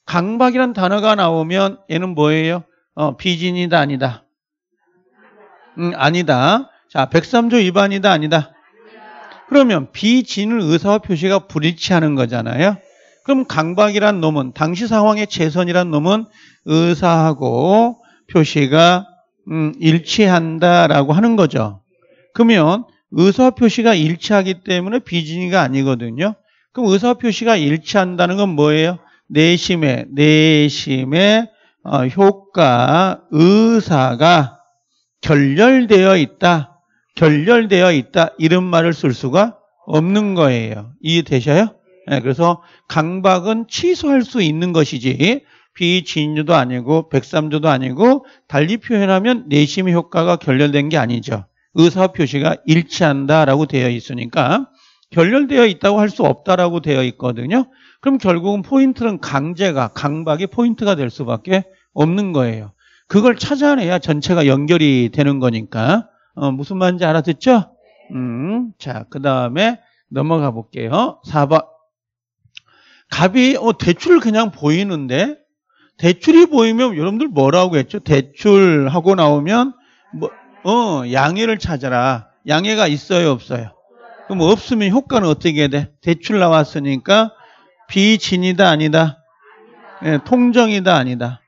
Speaker 1: 강박이란 단어가 나오면 얘는 뭐예요? 어, 비진이다 아니다. 음, 아니다. 자, 103조 위반이다 아니다. 그러면 비진을 의사와 표시가 불일치하는 거잖아요. 그럼 강박이란 놈은 당시 상황의 재선이란 놈은 의사하고 표시가 음, 일치한다라고 하는 거죠. 그러면 의사 표시가 일치하기 때문에 비진이가 아니거든요. 그럼 의사 표시가 일치한다는 건 뭐예요? 내심의 내심의 어, 효과 의사가 결렬되어 있다. 결렬되어 있다. 이런 말을 쓸 수가 없는 거예요. 이해되셔요? 예, 그래서 강박은 취소할 수 있는 것이지 비진유도 아니고 백삼조도 아니고 달리 표현하면 내심의 효과가 결렬된 게 아니죠. 의사 표시가 일치한다라고 되어 있으니까 결렬되어 있다고 할 수 없다라고 되어 있거든요. 그럼 결국은 포인트는 강제가 강박이 포인트가 될 수밖에 없는 거예요. 그걸 찾아내야 전체가 연결이 되는 거니까 어, 무슨 말인지 알아듣죠? 음, 자, 그 다음에 넘어가 볼게요. 4번. 갑이 어, 대출 그냥 보이는데 대출이 보이면 여러분들 뭐라고 했죠? 대출하고 나오면 뭐, 어, 양해를 찾아라. 양해가 있어요, 없어요? 그럼 없으면 효과는 어떻게 돼? 대출 나왔으니까 비진이다 아니다. 네, 통정이다 아니다.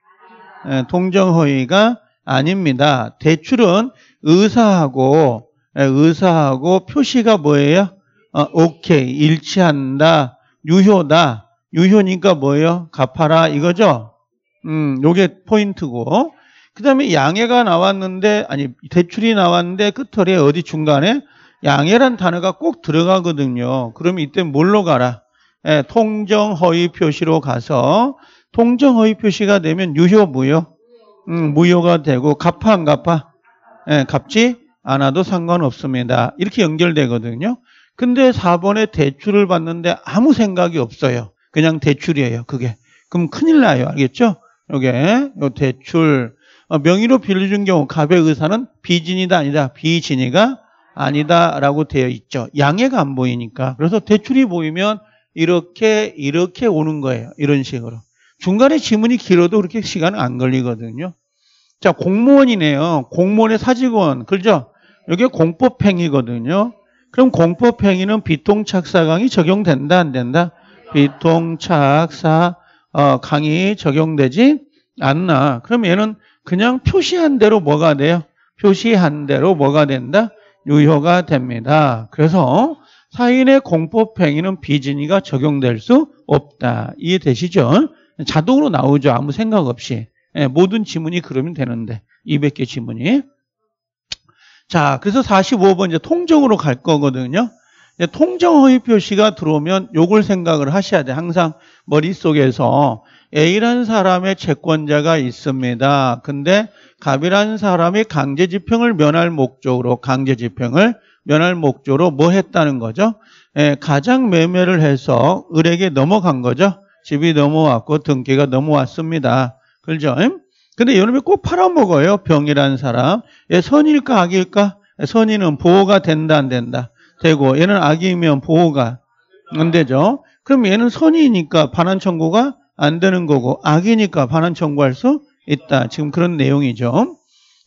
Speaker 1: 네, 통정허위가 아닙니다. 대출은 의사하고 네, 의사하고 표시가 뭐예요? 어, 오케이 일치한다 유효다 유효니까 뭐예요? 갚아라 이거죠? 음, 요게 포인트고. 그 다음에 양해가 나왔는데, 아니, 대출이 나왔는데 끝털에 어디 중간에 양해란 단어가 꼭 들어가거든요. 그러면 이때 뭘로 가라? 예, 통정 허위 표시로 가서 통정 허위 표시가 되면 유효 무효? 음, 무효가 되고 갚아 안 갚아? 예, 갚지 않아도 상관없습니다. 이렇게 연결되거든요. 근데 4번에 대출을 받는데 아무 생각이 없어요. 그냥 대출이에요. 그게. 그럼 큰일 나요. 알겠죠? 요게 요 대출 어, 명의로 빌려준 경우 갑의 의사는 비진이다 아니다. 비진이가 아니다라고 되어 있죠. 양해가 안 보이니까. 그래서 대출이 보이면 이렇게 이렇게 오는 거예요. 이런 식으로. 중간에 지문이 길어도 그렇게 시간 안 걸리거든요. 자, 공무원이네요. 공무원의 사직원. 그죠? 이게 공법행위거든요. 그럼 공법행위는 비통착사강이 적용된다 안 된다? 비통착사 어, 강이 적용되지 않나. 그럼 얘는 그냥 표시한 대로 뭐가 돼요? 표시한 대로 뭐가 된다? 유효가 됩니다. 그래서 사인의 공법행위는 비진위가 적용될 수 없다. 이해되시죠? 자동으로 나오죠. 아무 생각 없이. 예, 모든 지문이 그러면 되는데. 200개 지문이. 자, 그래서 45번 이제 통정으로 갈 거거든요. 예, 통정 허위 표시가 들어오면 요걸 생각을 하셔야 돼. 항상 머릿속에서 A라는 사람의 채권자가 있습니다. 근데 갑이라는 사람이 강제 집행을 면할 목적으로 강제 집행을 면할 목적으로 뭐 했다는 거죠? 예, 가장 매매를 해서 을에게 넘어간 거죠. 집이 넘어왔고 등기가 넘어왔습니다. 그죠? 근데 여러분이 꼭 팔아먹어요. 병이라는 사람. 예, 선일까 악일까? 선인은 보호가 된다 안 된다. 되고 얘는 악이면 보호가 안 되죠. 그럼 얘는 선이니까 반환 청구가 안 되는 거고 악이니까 반환 청구할 수 있다. 지금 그런 내용이죠.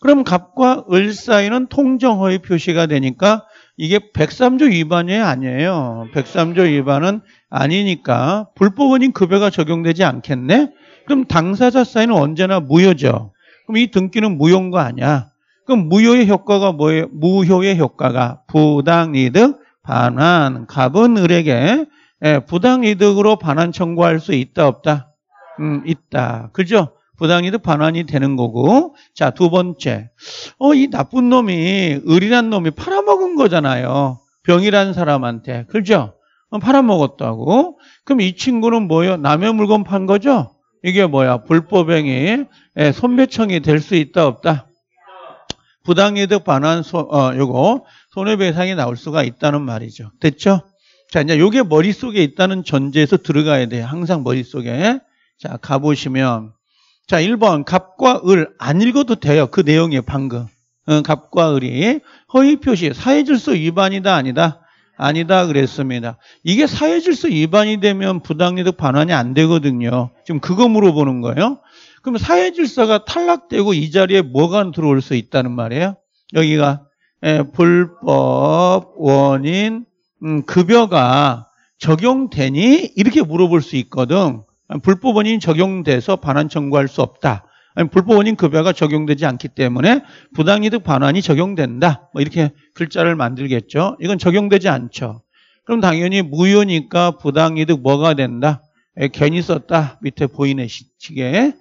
Speaker 1: 그럼 갑과 을 사이는 통정허위 표시가 되니까 이게 103조 위반이 아니에요. 103조 위반은 아니니까 불법원인 급여가 적용되지 않겠네. 그럼 당사자 사인은 언제나 무효죠. 그럼 이 등기는 무효인 거 아니야. 그럼 무효의 효과가 뭐예요? 무효의 효과가 부당이득 반환. 갑은 을에게 예, 부당이득으로 반환 청구할 수 있다 없다? 음, 있다. 그죠? 부당이득 반환이 되는 거고. 자, 두 번째. 어, 이 나쁜 놈이, 을이란 놈이 팔아먹은 거잖아요. 병이란 사람한테. 그죠? 어, 팔아먹었다고. 그럼 이 친구는 뭐예요? 남의 물건 판 거죠? 이게 뭐야? 불법행위, 예, 손배청이 될 수 있다, 없다? 부당이득 반환 소, 어, 요거 손해배상이 나올 수가 있다는 말이죠. 됐죠? 자, 이제 요게 머릿속에 있다는 전제에서 들어가야 돼요. 항상 머릿속에. 자, 가보시면. 자, 1번. 갑과 을. 안 읽어도 돼요. 그 내용이에요, 방금. 응, 어, 갑과 을이 허위표시, 사회질서 위반이다, 아니다? 아니다, 그랬습니다. 이게 사회질서 위반이 되면 부당이득 반환이 안 되거든요. 지금 그거 물어보는 거예요. 그럼 사회 질서가 탈락되고 이 자리에 뭐가 들어올 수 있다는 말이에요. 여기가 예, 불법 원인 음, 급여가 적용되니 이렇게 물어볼 수 있거든. 불법 원인 적용돼서 반환 청구할 수 없다. 아니, 불법 원인 급여가 적용되지 않기 때문에 부당이득 반환이 적용된다. 뭐 이렇게 글자를 만들겠죠. 이건 적용되지 않죠. 그럼 당연히 무효니까 부당이득 뭐가 된다? 에, 예, 괜히 썼다. 밑에 보이네 시에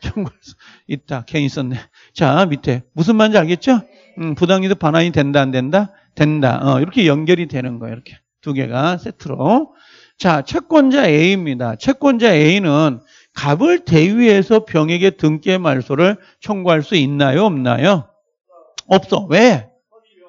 Speaker 1: 천국에서 있다. 개 있었네. 자, 밑에. 무슨 말인지 알겠죠? 음, 부당이득 반환이 된다, 안 된다? 된다. 어, 이렇게 연결이 되는 거예요. 이렇게 두 개가 세트로. 자, 채권자 A입니다. 채권자 A는 갑을 대위해서 병에게 등기 말소를 청구할 수 있나요? 없나요? 없어. 왜?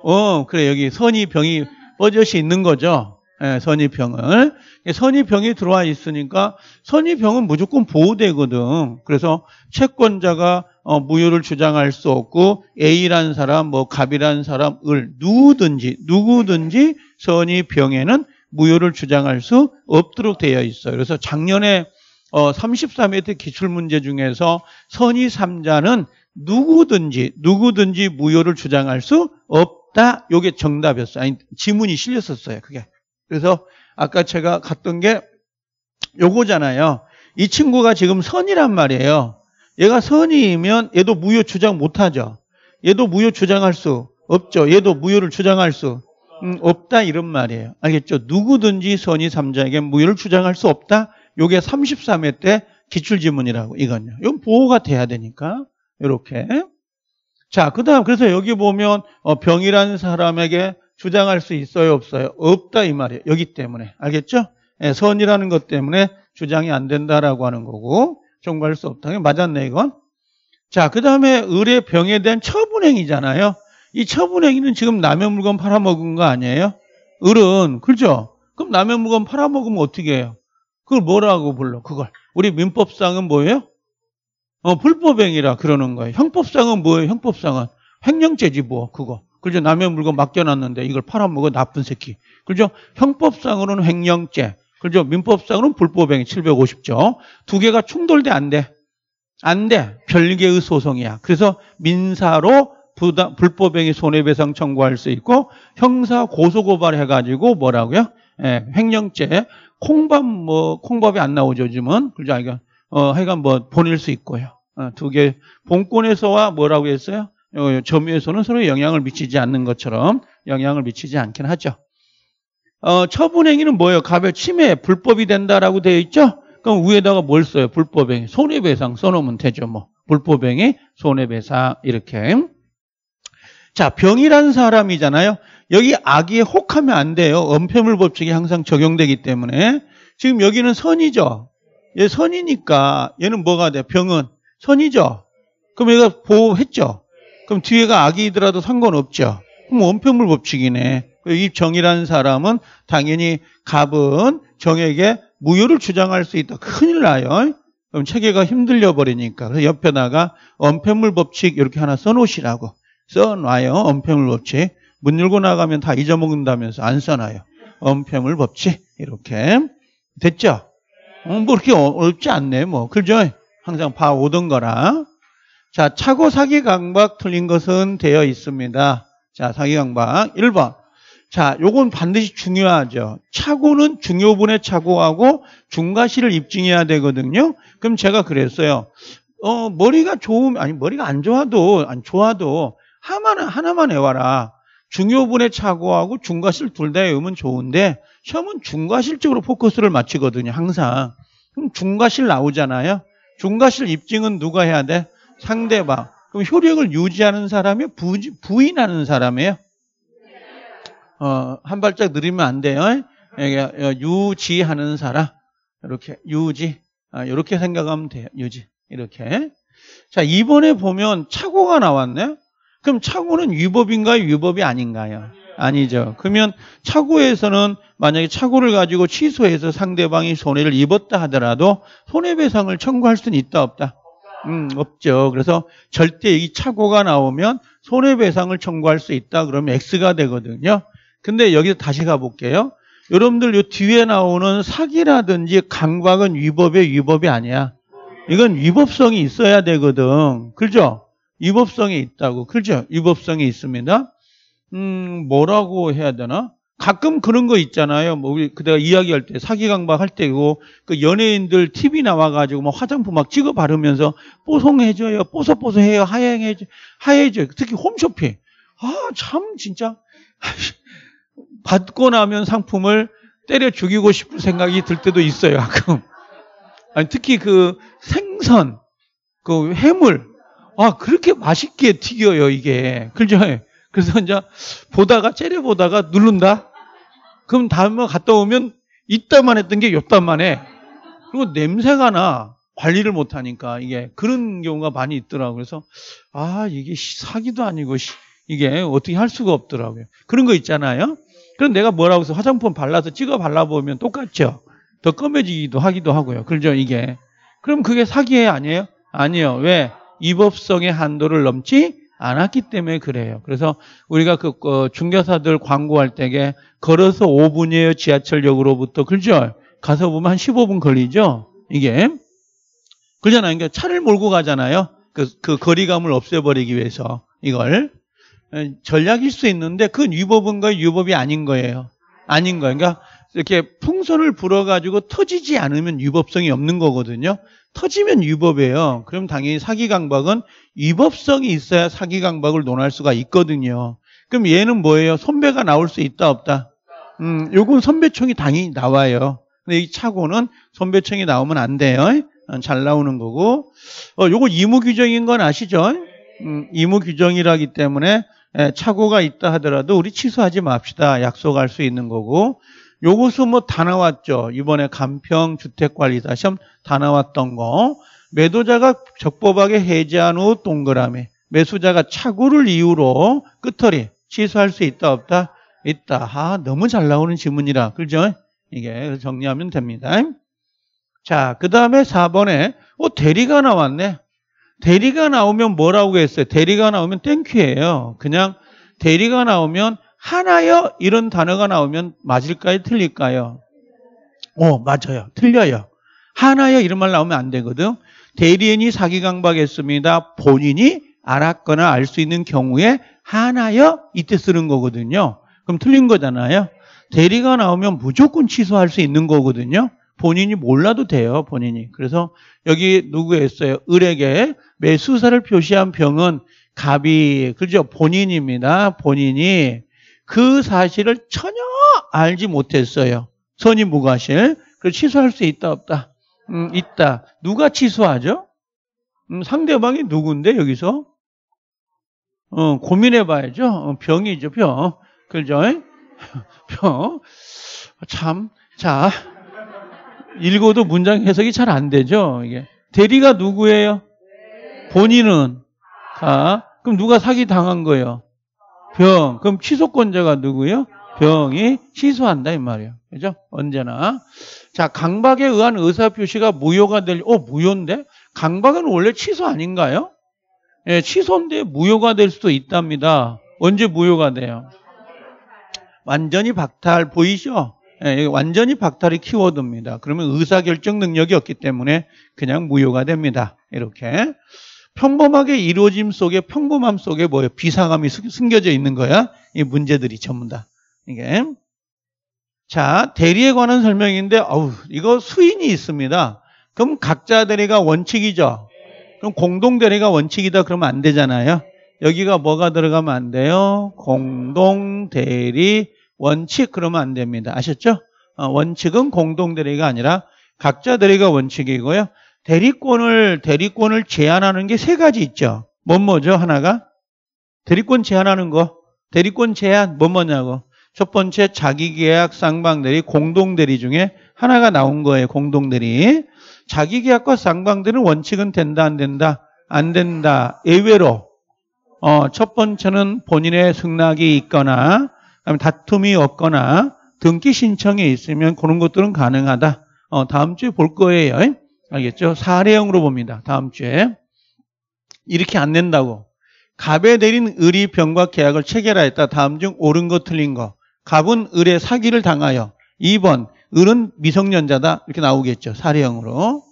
Speaker 1: 어, 그래. 여기 선이 병이 버젓이 있는 거죠. 예, 선의병을. 선의병이 들어와 있으니까 선의병은 무조건 보호되거든. 그래서 채권자가 어, 무효를 주장할 수 없고 a 라는 사람, 뭐갑이라는 사람을 누구든지 누구든지 선의병에는 무효를 주장할 수 없도록 되어 있어요. 그래서 작년에 33회 어, 기출문제 중에서 선의 3자는 누구든지 누구든지 무효를 주장할 수 없다. 요게 정답이었어요. 아니 지문이 실렸었어요. 그게. 그래서 아까 제가 갔던 게 요거잖아요. 이 친구가 지금 선이란 말이에요. 얘가 선이면 얘도 무효 주장 못하죠. 얘도 무효 주장할 수 없죠. 얘도 무효를 주장할 수 음, 없다 이런 말이에요. 알겠죠? 누구든지 선이 3자에게 무효를 주장할 수 없다. 요게 33회 때 기출지문이라고 이건요. 이건 보호가 돼야 되니까 이렇게. 자, 그 다음 그래서 여기 보면 어, 병이라는 사람에게 주장할 수 있어요, 없어요? 없다 이 말이에요. 여기 때문에. 알겠죠? 예, 선이라는 것 때문에 주장이 안 된다라고 하는 거고 종과할 수 없다. 맞았네 이건. 자, 그 다음에 을의 병에 대한 처분행위잖아요. 이 처분행위는 지금 남의 물건 팔아먹은 거 아니에요? 을은 그죠? 그럼 남의 물건 팔아먹으면 어떻게 해요? 그걸 뭐라고 불러? 그걸 우리 민법상은 뭐예요? 어, 불법행위라 그러는 거예요. 형법상은 뭐예요? 형법상은 횡령죄지 뭐 그거. 그죠? 남의 물건 맡겨놨는데 이걸 팔아먹어 나쁜 새끼. 그죠? 형법상으로는 횡령죄. 그죠? 민법상으로는 불법행위 750조. 두 개가 충돌돼 안 돼. 안 돼. 별개의 소송이야. 그래서 민사로 부당, 불법행위 손해배상 청구할 수 있고 형사 고소고발해가지고 뭐라고요? 예, 횡령죄. 콩밥 뭐 콩밥이 안 나오죠 지금은 그죠? 하여간 어 하여간 뭐 보낼 수 있고요. 어, 두개 본권에서와 뭐라고 했어요? 어, 점유에서는 서로 영향을 미치지 않는 것처럼 영향을 미치지 않긴 하죠. 어, 처분 행위는 뭐예요? 가별 침해 불법이 된다라고 되어 있죠? 그럼 위에다가 뭘 써요? 불법행위 손해배상 써놓으면 되죠 뭐 불법행위 손해배상 이렇게 자 병이란 사람이잖아요 여기 아기에 혹하면 안 돼요 은폐물 법칙이 항상 적용되기 때문에 지금 여기는 선이죠 얘 선이니까 얘는 뭐가 돼 병은 선이죠 그럼 얘가 보호했죠 그럼 뒤에가 악이더라도 상관없죠. 그럼 원표물 법칙이네. 이 정이라는 사람은 당연히 갑은 정에게 무효를 주장할 수 있다. 큰일 나요. 그럼 체계가 힘들려 버리니까. 그래서 옆에다가 언평물 법칙 이렇게 하나 써놓으시라고. 써놔요. 언평물 법칙. 문 열고 나가면 다 잊어먹는다면서 안 써놔요. 언평물 법칙. 이렇게. 됐죠? 어, 뭐 그렇게 어렵지 않네. 뭐. 그죠? 항상 봐오던 거라. 자, 차고 사기 강박 틀린 것은 되어 있습니다. 자, 사기 강박 1번. 자, 요건 반드시 중요하죠. 차고는 중요분의 차고하고 중과실을 입증해야 되거든요. 그럼 제가 그랬어요. 어, 머리가 좋으 아니 머리가 안 좋아도 안 좋아도 하나만 하나만 해 와라. 중요분의 차고하고 중과실 둘 다 외우면 좋은데 시험은 중과실적으로 포커스를 맞추거든요, 항상. 그럼 중과실 나오잖아요. 중과실 입증은 누가 해야 돼? 상대방. 그럼 효력을 유지하는 사람이 부, 부인하는 사람이에요. 어, 한 발짝 느리면 안 돼요. 예, 예, 예, 유지하는 사람. 이렇게, 유지. 아, 이렇게 생각하면 돼요. 유지. 이렇게. 자, 이번에 보면 착오가 나왔네요. 그럼 착오는 위법인가요? 위법이 아닌가요? 아니죠. 그러면 착오에서는 만약에 착오를 가지고 취소해서 상대방이 손해를 입었다 하더라도 손해배상을 청구할 수는 있다 없다. 음, 없죠. 그래서 절대 이 착오가 나오면 손해배상을 청구할 수 있다 그러면 X가 되거든요. 근데 여기서 다시 가볼게요. 여러분들 요 뒤에 나오는 사기라든지 강박은 위법의 위법이 아니야. 이건 위법성이 있어야 되거든. 그죠? 위법성이 있다고. 그죠? 위법성이 있습니다. 음, 뭐라고 해야 되나? 가끔 그런 거 있잖아요. 뭐 우리 그때가 이야기할 때 사기 강박할 때고 그 연예인들 TV 나와가지고 막 화장품 막 찍어 바르면서 뽀송해져요, 뽀송뽀송해요, 하얘해져, 하얘져. 특히 홈쇼핑. 아 참 진짜 받고 나면 상품을 때려 죽이고 싶은 생각이 들 때도 있어요. 가끔. 아니 특히 그 생선, 그 해물. 아 그렇게 맛있게 튀겨요 이게. 그죠? 그래서 이제 보다가 째려보다가 누른다. 그럼 다음에 갔다 오면 이따만 했던 게 옆단만 해. 그리고 냄새가 나. 관리를 못하니까 이게 그런 경우가 많이 있더라고요. 그래서 아 이게 사기도 아니고 이게 어떻게 할 수가 없더라고요. 그런 거 있잖아요. 그럼 내가 뭐라고 해서 화장품 발라서 찍어 발라보면 똑같죠. 더 검해지기도 하기도 하고요. 그죠 렇 이게. 그럼 그게 사기예요 아니에요? 아니요. 왜? 입법성의 한도를 넘지 않았기 때문에 그래요. 그래서 우리가 그 어, 중개사들 광고할 때에 걸어서 5분이에요. 지하철역으로부터 그죠? 가서 보면 한 15분 걸리죠. 이게 그러잖아요. 그러니까 차를 몰고 가잖아요. 그, 그 거리감을 없애버리기 위해서 이걸 전략일 수 있는데 그건 위법인 거예요. 위법이 아닌 거예요. 아닌 거예요. 그러니까 이렇게 풍선을 불어가지고 터지지 않으면 위법성이 없는 거거든요. 터지면 위법이에요. 그럼 당연히 사기 강박은 위법성이 있어야 사기 강박을 논할 수가 있거든요. 그럼 얘는 뭐예요? 선배가 나올 수 있다 없다. 음, 요건 선배청이 당연히 나와요. 근데 이 차고는 선배청이 나오면 안 돼요. 어, 잘 나오는 거고. 어, 요거 이무 규정인 건 아시죠? 음, 이무 규정이라기 때문에 에, 착오가 있다 하더라도 우리 취소하지 맙시다. 약속할 수 있는 거고. 요것은 뭐 다 나왔죠. 이번에 간평 주택관리사 시험 다 나왔던 거. 매도자가 적법하게 해지한 후 동그라미. 매수자가 착오를 이유로 끝털이 취소할 수 있다 없다? 있다. 아, 너무 잘 나오는 지문이라. 그죠? 이게 정리하면 됩니다. 자, 그 다음에 4번에 어, 대리가 나왔네. 대리가 나오면 뭐라고 했어요? 대리가 나오면 땡큐예요. 그냥 대리가 나오면 하나요? 이런 단어가 나오면 맞을까요? 틀릴까요? 어, 맞아요. 틀려요. 하나요? 이런 말 나오면 안 되거든. 대리인이 사기 강박했습니다. 본인이 알았거나 알 수 있는 경우에 하나요? 이때 쓰는 거거든요. 그럼 틀린 거잖아요. 대리가 나오면 무조건 취소할 수 있는 거거든요. 본인이 몰라도 돼요, 본인이. 그래서 여기 누구였어요 을에게 매수사를 표시한 병은 갑이, 그죠? 본인입니다. 본인이 그 사실을 전혀 알지 못했어요. 선임 무과실. 그 취소할 수 있다 없다. 음, 있다. 누가 취소하죠? 음, 상대방이 누군데 여기서? 어, 고민해 봐야죠. 어, 병이죠, 병. 그죠? 병. 참. 자. 읽어도 문장 해석이 잘 안 되죠. 이게 대리가 누구예요? 본인은 자, 그럼 누가 사기 당한 거예요? 병. 그럼 취소권자가 누구요? 병이 취소한다 이 말이에요. 그죠? 언제나. 자, 강박에 의한 의사 표시가 무효가 될 어, 무효인데? 강박은 원래 취소 아닌가요? 예, 취소인데 무효가 될 수도 있답니다. 언제 무효가 돼요? 완전히 박탈 보이죠? 예, 완전히 박탈이 키워듭니다 그러면 의사결정 능력이 없기 때문에 그냥 무효가 됩니다. 이렇게. 평범하게 이루어짐 속에 평범함 속에 뭐예요? 비상함이 숨겨져 있는 거야. 이 문제들이 전부 다. 이게. 자, 대리에 관한 설명인데 어우, 이거 수인이 있습니다. 그럼 각자 대리가 원칙이죠. 그럼 공동 대리가 원칙이다 그러면 안 되잖아요. 여기가 뭐가 들어가면 안 돼요? 공동 대리 원칙 그러면 안 됩니다. 아셨죠? 어, 원칙은 공동 대리가 아니라 각자 대리가 원칙이고요. 대리권을 대리권을 제한하는 게 세 가지 있죠. 뭔 뭐 뭐죠? 하나가 대리권 제한하는 거. 대리권 제한 뭔 뭐 뭐냐고. 첫 번째 자기계약 쌍방대리 공동대리 중에 하나가 나온 거예요. 공동대리. 자기계약과 쌍방대리는 원칙은 된다 안 된다 안 된다 예외로 어, 첫 번째는 본인의 승낙이 있거나 그다음에 다툼이 없거나 등기 신청이 있으면 그런 것들은 가능하다. 어, 다음 주에 볼 거예요. 알겠죠? 사례형으로 봅니다. 다음 주에. 이렇게 안 낸다고. 갑에 내린 을이 병과 계약을 체결하였다. 다음 중 옳은 거 틀린 거. 갑은 을의 사기를 당하여. 2번 을은 미성년자다. 이렇게 나오겠죠. 사례형으로.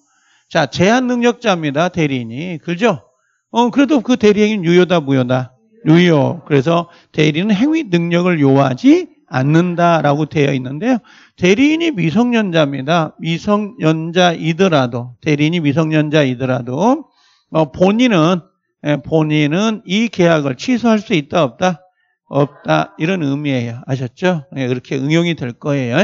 Speaker 1: 자, 제한 능력자입니다. 대리인이. 그죠? 어, 그래도 그 대리인은 유효다, 무효다. 유효. 그래서 대리는 행위 능력을 요하지 않는다라고 되어 있는데요. 대리인이 미성년자입니다. 미성년자이더라도 대리인이 미성년자이더라도 어, 본인은 예, 본인은 이 계약을 취소할 수 있다 없다 없다 이런 의미예요. 아셨죠? 예, 그렇게 응용이 될 거예요.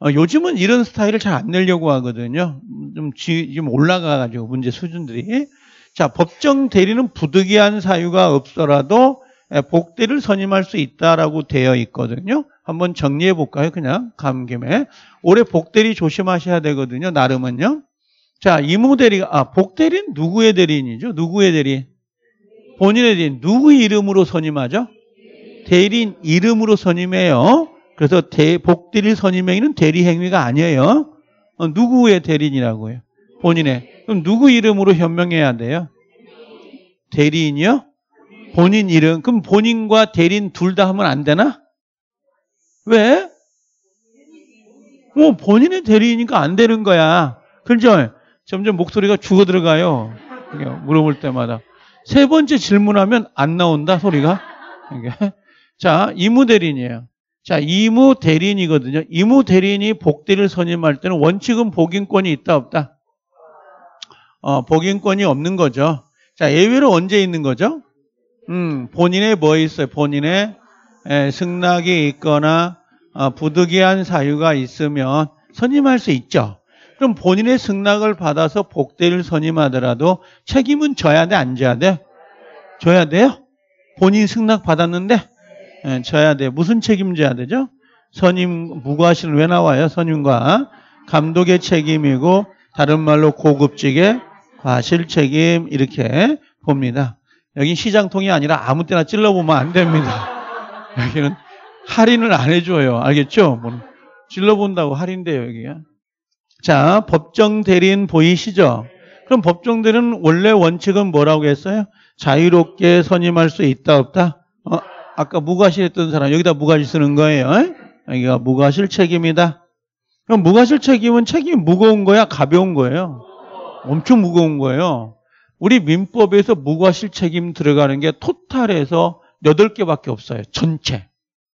Speaker 1: 어, 요즘은 이런 스타일을 잘 안 내려고 하거든요. 좀 지금 올라가가지고 문제 수준들이. 자, 법정 대리는 부득이한 사유가 없더라도 예, 복대를 선임할 수 있다라고 되어 있거든요. 한번 정리해 볼까요? 그냥 감김에 올해 복대리 조심하셔야 되거든요. 나름은요. 자, 이모대리가 아, 복대리는 누구의 대리인이죠? 누구의 대리 본인의 대리인. 누구 이름으로 선임하죠? 대리인 이름으로 선임해요. 그래서 대, 복대리 선임행위는 대리 행위가 아니에요. 어, 누구의 대리인이라고요? 본인의. 그럼 누구 이름으로 현명해야 돼요? 대리인이요? 본인 이름. 그럼 본인과 대리인 둘 다 하면 안 되나? 왜? 어, 본인의 대리이니까 인안 되는 거야. 그죠? 점점 목소리가 죽어 들어가요. 물어볼 때마다. 세 번째 질문하면 안 나온다, 소리가. 자, 이무 대리인이에요. 자, 이무 대리인이거든요. 이무 대리인이 복대를 선임할 때는 원칙은 복인권이 있다, 없다? 어, 복인권이 없는 거죠. 자, 예외로 언제 있는 거죠? 음, 본인의 뭐 있어요? 본인의 에, 예, 승낙이 있거나 어, 부득이한 사유가 있으면 선임할 수 있죠. 그럼 본인의 승낙을 받아서 복대를 선임하더라도 책임은 져야 돼, 안 져야 돼? 져야 돼요? 본인 승낙 받았는데? 에, 예, 져야 돼. 무슨 책임져야 되죠? 선임, 무과실은 왜 나와요? 선임과. 감독의 책임이고, 다른 말로 고급직의 과실 책임, 이렇게 봅니다. 여기 시장통이 아니라 아무 때나 찔러보면 안 됩니다. 여기는 할인을 안 해줘요. 알겠죠? 뭐, 찔러본다고 할인돼요, 여기가. 자, 법정 대리인 보이시죠? 그럼 법정 대리는 원래 원칙은 뭐라고 했어요? 자유롭게 선임할 수 있다, 없다? 어, 아까 무과실 했던 사람, 여기다 무과실 쓰는 거예요. 에? 어? 여기가 무과실 책임이다. 그럼 무과실 책임은 책임이 무거운 거야? 가벼운 거예요? 엄청 무거운 거예요. 우리 민법에서 무과실 책임 들어가는 게 토탈에서 8개밖에 없어요. 전체.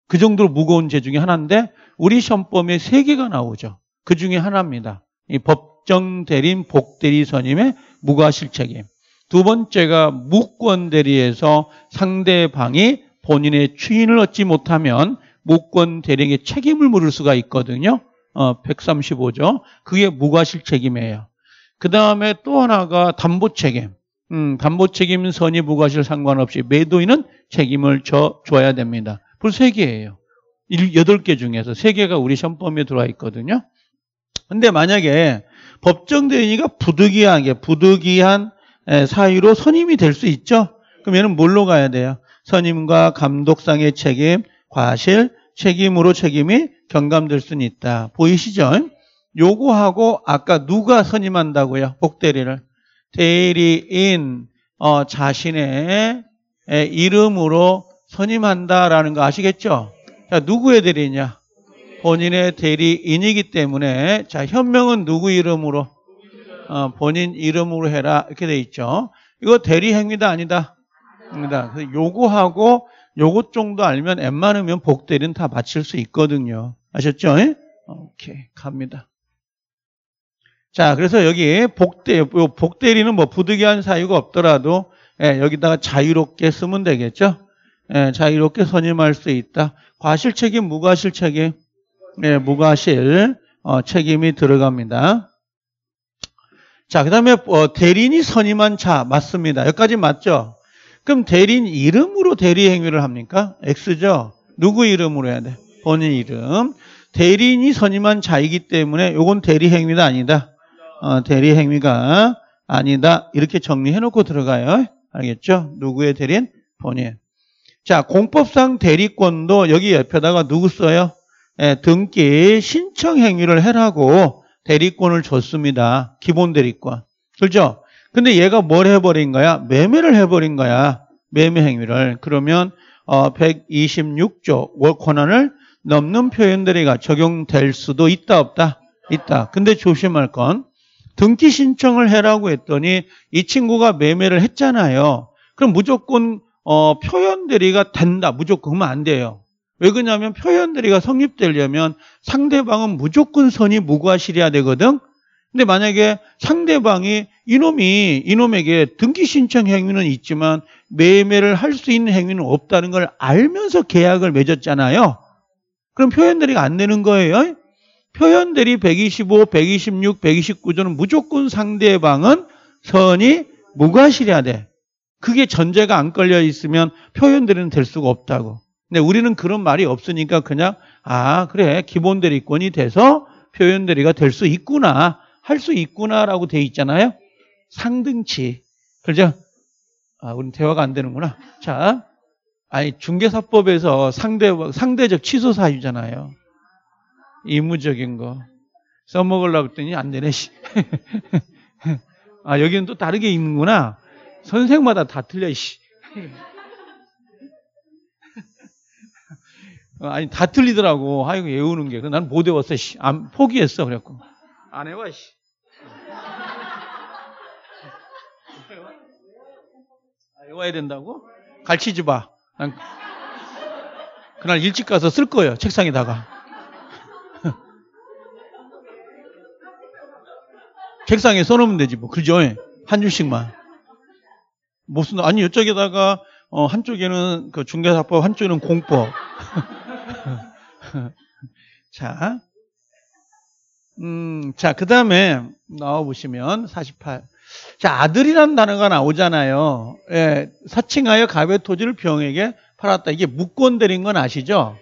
Speaker 1: 그 정도로 무거운 죄 중에 하나인데 우리 시험범에 3개가 나오죠. 그 중에 하나입니다. 이 법정 대리인 복대리 선임의 무과실 책임. 두 번째가 무권 대리에서 상대방이 본인의 추인을 얻지 못하면 무권 대리에게 책임을 물을 수가 있거든요. 어, 135조. 그게 무과실 책임이에요. 그 다음에 또 하나가 담보 책임. 음, 담보 책임 선의 부과실 상관없이 매도인은 책임을 져 줘야 됩니다. 벌써 3개예요. 8개 중에서 3개가 우리 시험범위에 들어와 있거든요. 근데 만약에 법정 대인이가 부득이하게 부득이한 사유로 선임이 될 수 있죠. 그럼 얘는 뭘로 가야 돼요? 선임과 감독상의 책임, 과실, 책임으로 책임이 경감될 수는 있다. 보이시죠? 요구하고 아까 누가 선임한다고요? 복대리를. 대리인 어, 자신의 이름으로 선임한다라는 거 아시겠죠? 자, 누구의 대리냐? 본인의 대리인이기 때문에 자 현명은 누구 이름으로? 어, 본인 이름으로 해라 이렇게 돼 있죠. 이거 대리 행위다 아니다. 입니다. 요구하고 요것 정도 알면 웬만하면 복대리는 다 마칠 수 있거든요. 아셨죠? 예? 오케이 갑니다. 자, 그래서 여기 복대, 요 복대리는 뭐 부득이한 사유가 없더라도 예, 여기다가 자유롭게 쓰면 되겠죠? 예, 자유롭게 선임할 수 있다. 과실 책임, 무과실 책임. 예, 무과실 어, 책임이 들어갑니다. 자, 그 다음에 어, 대리인이 선임한 자, 맞습니다. 여기까지 맞죠? 그럼 대리인 이름으로 대리 행위를 합니까? X죠? 누구 이름으로 해야 돼? 본인 이름. 대리인이 선임한 자이기 때문에 이건 대리 행위는 아니다. 어, 대리 행위가 아니다. 이렇게 정리해놓고 들어가요. 알겠죠? 누구의 대리인? 본인. 자, 공법상 대리권도 여기 옆에다가 누구 써요? 예, 등기 신청 행위를 해라고 대리권을 줬습니다. 기본 대리권. 그렇죠? 근데 얘가 뭘 해버린 거야? 매매를 해버린 거야. 매매 행위를. 그러면 어, 126조 월 권한을 넘는 표현들이가 적용될 수도 있다 없다? 있다. 근데 조심할 건 등기 신청을 해라고 했더니 이 친구가 매매를 했잖아요. 그럼 무조건 어, 표현대리가 된다. 무조건 하면 안 돼요. 왜 그러냐면 표현대리가 성립되려면 상대방은 무조건 선이 무과실이야 되거든. 근데 만약에 상대방이 이놈이 이놈에게 등기 신청 행위는 있지만 매매를 할 수 있는 행위는 없다는 걸 알면서 계약을 맺었잖아요. 그럼 표현대리가안 되는 거예요. 표현들이 125, 126, 129조는 무조건 상대방은 선이 무과실해야 돼. 그게 전제가 안 걸려 있으면 표현들은 될 수가 없다고. 근데 우리는 그런 말이 없으니까 그냥 아 그래 기본 대리권이 돼서 표현 대리가 될 수 있구나 할 수 있구나라고 돼 있잖아요. 상등치 그죠? 아 우리는 대화가 안 되는구나. 자, 아니 중개사법에서 상대 상대적 취소 사유잖아요. 이무적인 거. 써먹으려고 했더니 안 되네, 씨. 아, 여기는 또 다르게 있는구나 선생마다 다 틀려, 씨. 어, 아니, 다 틀리더라고. 하이고 외우는 게. 난 못 외웠어, 씨. 안, 포기했어. 그래갖고. 안 외워, 씨. 아, 외워야 된다고? 갈치지 마. 난 그날 일찍 가서 쓸 거예요, 책상에다가. 책상에 써놓으면 되지 뭐 그죠? 예. 한 줄씩만. 무슨 아니 이쪽에다가 어, 한쪽에는 그 중개사법, 한쪽에는 공법. 자, 음, 자, 그 다음에 나와보시면 48. 자, 아들이란 단어가 나오잖아요. 예, 사칭하여 갑의 토지를 병에게 팔았다. 이게 무권들린건 아시죠?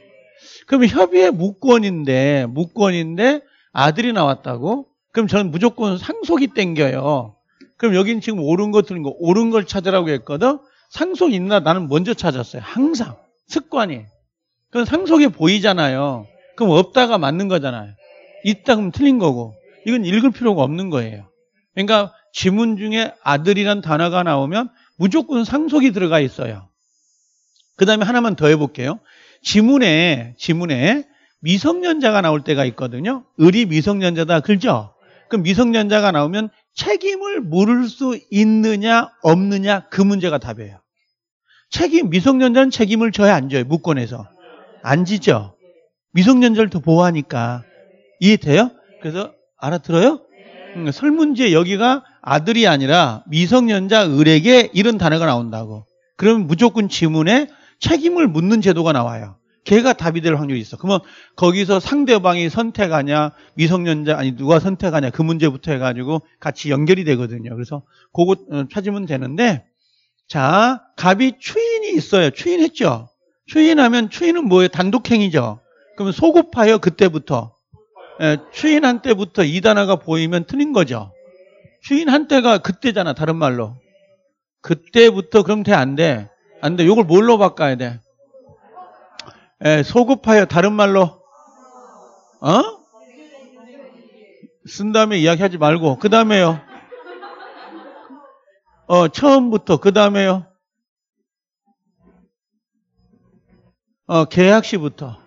Speaker 1: 그럼 협의의 무권인데, 무권인데 아들이 나왔다고? 그럼 저는 무조건 상속이 땡겨요. 그럼 여긴 지금 옳은 것 들은 거, 옳은 걸 찾으라고 했거든? 상속 있나 나는 먼저 찾았어요. 항상. 습관이. 그럼 상속이 보이잖아요. 그럼 없다가 맞는 거잖아요. 있다 그럼 틀린 거고. 이건 읽을 필요가 없는 거예요. 그러니까 지문 중에 아들이란 단어가 나오면 무조건 상속이 들어가 있어요. 그 다음에 하나만 더 해볼게요. 지문에, 지문에 미성년자가 나올 때가 있거든요. 을이 미성년자다. 그죠? 그럼 미성년자가 나오면 책임을 물을 수 있느냐 없느냐 그 문제가 답이에요. 책임 미성년자는 책임을 져야 안 져요. 무권에서. 안 지죠. 미성년자를 더 보호하니까. 이해돼요? 그래서 알아들어요? 음, 설문지에 여기가 아들이 아니라 미성년자 을에게 이런 단어가 나온다고. 그러면 무조건 지문에 책임을 묻는 제도가 나와요. 걔가 답이 될 확률이 있어. 그러면 거기서 상대방이 선택하냐, 미성년자, 아니, 누가 선택하냐, 그 문제부터 해가지고 같이 연결이 되거든요. 그래서 그거 어, 찾으면 되는데, 자, 갑이 추인이 있어요. 추인했죠? 추인하면 추인은 뭐예요? 단독행위죠? 그러면 소급하여 그때부터. 예, 추인한 때부터 이 단어가 보이면 틀린 거죠. 추인한 때가 그때잖아, 다른 말로. 그때부터 그럼 돼, 안 돼? 안 돼. 요걸 뭘로 바꿔야 돼? 에, 예, 소급하여 다른 말로 어? 쓴 다음에 이야기하지 말고 그 다음에요. 어 처음부터 그 다음에요. 어 계약 시부터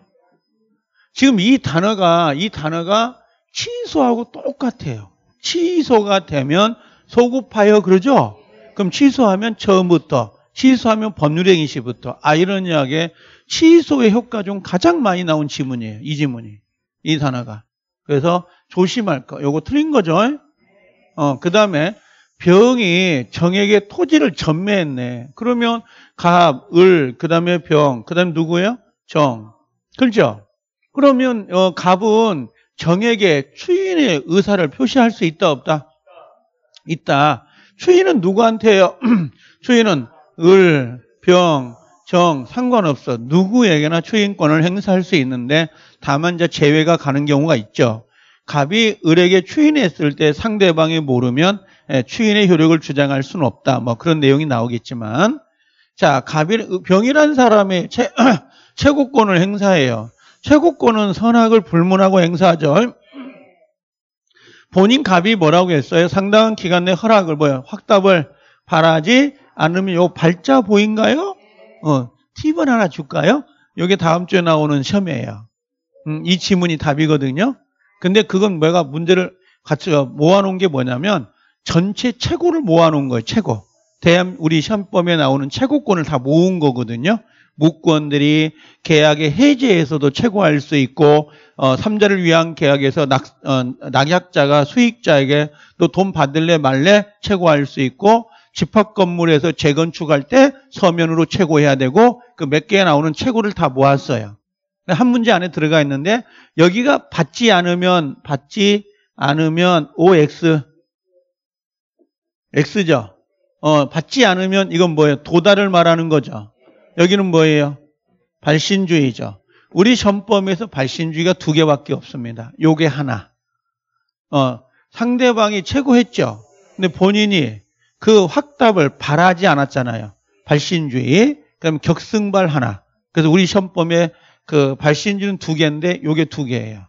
Speaker 1: 지금 이 단어가 이 단어가 취소하고 똑같아요. 취소가 되면 소급하여 그러죠. 그럼 취소하면 처음부터 취소하면 법률행위 시부터 아이러니하게 취소의 효과 중 가장 많이 나온 지문이에요. 이 지문이. 이 단어가. 그래서 조심할 거. 요거 틀린 거죠. 어, 그 다음에 병이 정액의 토지를 전매했네. 그러면 갑, 을, 그 다음에 병, 그 다음에 누구예요? 정. 그렇죠? 그러면 어, 갑은 정액의 추인의 의사를 표시할 수 있다 없다? 있다. 추인은 누구한테요? 추인은 을, 병, 정 상관없어 누구에게나 추인권을 행사할 수 있는데 다만 자 제외가 가는 경우가 있죠. 갑이 을에게 추인했을 때 상대방이 모르면 예, 추인의 효력을 주장할 수는 없다. 뭐 그런 내용이 나오겠지만 자 갑이 병이란 사람이 최, 최고권을 행사해요. 최고권은 선악을 불문하고 행사하죠. 본인 갑이 뭐라고 했어요? 상당한 기간 내 허락을 뭐요? 확답을 바라지 않으면 요 발자 보인가요? 어, 팁을 하나 줄까요? 이게 다음 주에 나오는 시험이에요. 음, 이 지문이 답이거든요. 근데 그건 내가 문제를 같이 모아놓은 게 뭐냐면 전체 최고를 모아놓은 거예요. 최고. 대한 우리 시험범에 나오는 최고권을 다 모은 거거든요. 무권들이 계약의 해제에서도 최고할 수 있고 어, 삼자를 위한 계약에서 낙, 어, 약자가 수익자에게 또 돈 받을래 말래 최고할 수 있고 집합 건물에서 재건축할 때 서면으로 최고해야 되고 그 몇개 나오는 최고를 다 모았어요. 한 문제 안에 들어가 있는데 여기가 받지 않으면 받지 않으면 OX X죠. 어, 받지 않으면 이건 뭐예요? 도달을 말하는 거죠. 여기는 뭐예요? 발신주의죠. 우리 전범에서 발신주의가 두 개밖에 없습니다. 요게 하나. 어, 상대방이 최고했죠. 근데 본인이 그 확답을 바라지 않았잖아요. 발신주의, 그럼 격승발 하나. 그래서 우리 시험범에 그 발신주는 두 개인데 요게 두 개예요.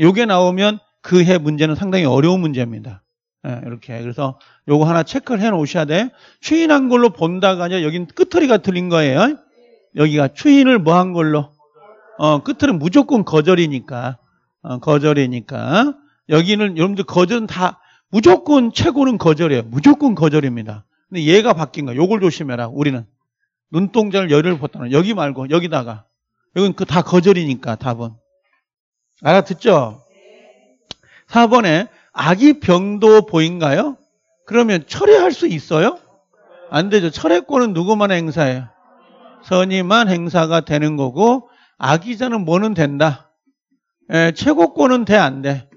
Speaker 1: 요게 나오면 그 해 문제는 상당히 어려운 문제입니다. 네, 이렇게 그래서 요거 하나 체크를 해 놓으셔야 돼. 추인한 걸로 본다가 아니라 여긴 끄트리가 틀린 거예요. 여기가 추인을 뭐한 걸로 어, 끝은 무조건 거절이니까. 어, 거절이니까. 여기는 여러분들 거절은 다 무조건 최고는 거절이에요. 무조건 거절입니다. 근데 얘가 바뀐 거야. 요걸 조심해라. 우리는 눈동자를 열을 벗다는 여기 말고 여기다가 여기는그다 거절이니까 답은 알아듣죠? 4번에 아기 병도 보인가요? 그러면 철회할 수 있어요? 안 되죠. 철회권은 누구만 행사해요? 선임만 행사가 되는 거고 아기자는 뭐는 된다. 에, 예, 최고권은 돼 안 돼?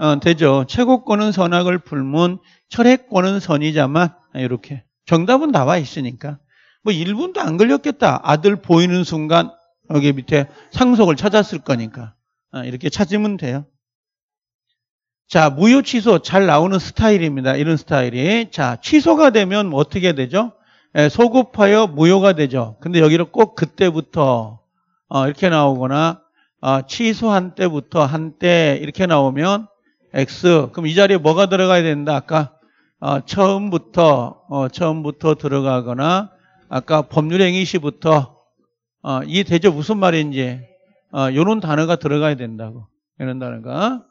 Speaker 1: 어, 되죠. 최고권은 선악을 풀문, 철회권은 선이자만 아, 이렇게 정답은 나와 있으니까 뭐 1분도 안 걸렸겠다. 아들 보이는 순간 여기 밑에 상속을 찾았을 거니까 어, 이렇게 찾으면 돼요. 자, 무효 취소 잘 나오는 스타일입니다. 이런 스타일이. 자, 취소가 되면 어떻게 되죠? 예, 소급하여 무효가 되죠. 근데 여기로 꼭 그때부터 어, 이렇게 나오거나 어, 취소한 때부터 한 때 이렇게 나오면 x 그럼 이 자리에 뭐가 들어가야 된다 아까 어, 처음부터 어, 처음부터 들어가거나 아까 법률행위 시부터 어, 이게 대체 무슨 말인지 이런 어, 단어가 들어가야 된다고 이런 단어가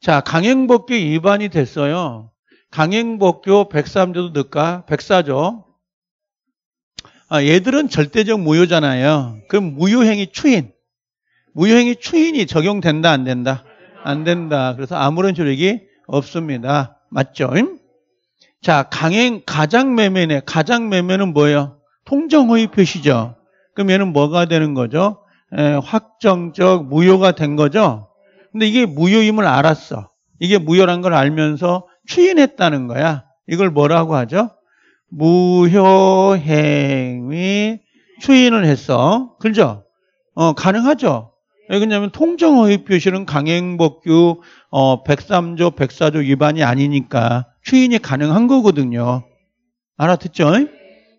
Speaker 1: 자 강행법규 위반이 됐어요 강행법규 103조도 늦을까 104조 아, 얘들은 절대적 무효잖아요 그럼 무효행위 추인 무효행위 추인이 적용된다 안 된다 안 된다. 그래서 아무런 조력이 없습니다. 맞죠? 자, 강행 가장 매매네. 가장 매매는 뭐예요? 통정호의 표시죠. 그럼 얘는 뭐가 되는 거죠? 에, 확정적 무효가 된 거죠. 근데 이게 무효임을 알았어. 이게 무효란 걸 알면서 추인했다는 거야. 이걸 뭐라고 하죠? 무효 행위 추인을 했어. 그죠? 어, 가능하죠? 예, 왜그러냐면 통정허위 표시는 강행법규 103조, 어, 104조 위반이 아니니까 추인이 가능한 거거든요. 알아듣죠?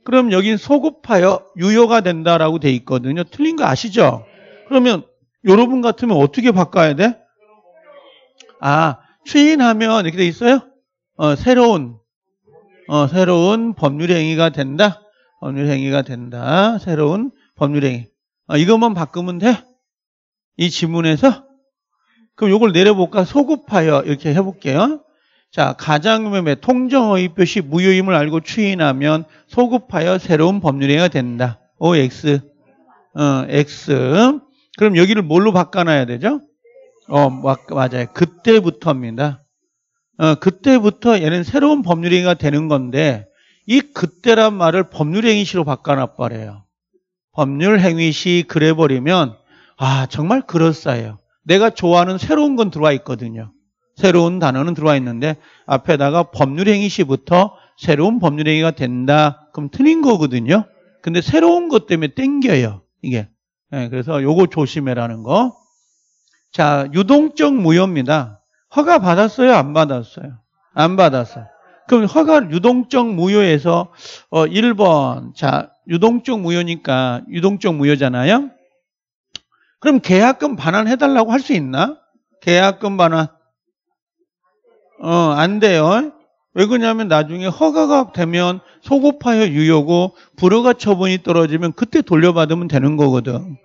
Speaker 1: 그럼 여긴 소급하여 유효가 된다라고 돼 있거든요. 틀린 거 아시죠? 그러면 여러분 같으면 어떻게 바꿔야 돼? 아, 추인하면 이렇게 돼 있어요? 어, 새로운 어, 새로운 법률 행위가 된다. 법률 행위가 된다. 새로운 법률 행위. 어, 이것만 바꾸면 돼? 이 지문에서 그럼 요걸 내려볼까? 소급하여 이렇게 해볼게요. 자, 가장매매 통정의 표시 무효임을 알고 추인하면 소급하여 새로운 법률행위가 된다. OX. 어, X. 그럼 여기를 뭘로 바꿔놔야 되죠? 어, 맞아요. 그때부터입니다. 어, 그때부터 얘는 새로운 법률행위가 되는 건데 이 그때란 말을 법률행위시로 바꿔놔버려요. 법률행위시 그래버리면 아, 정말 그럴싸해요. 내가 좋아하는 새로운 건 들어와 있거든요. 새로운 단어는 들어와 있는데 앞에다가 법률행위 시부터 새로운 법률행위가 된다. 그럼 틀린 거거든요. 근데 새로운 것 때문에 땡겨요. 이게. 네, 그래서 요거 조심해라는 거. 자, 유동적 무효입니다. 허가 받았어요? 안 받았어요? 안 받았어요. 그럼 허가 유동적 무효에서 어 1번 자 유동적 무효니까 유동적 무효잖아요. 그럼 계약금 반환 해달라고 할 수 있나? 계약금 반환. 어, 안 돼요. 왜 그러냐면 나중에 허가가 되면 소급하여 유효고 불허가 처분이 떨어지면 그때 돌려받으면 되는 거거든.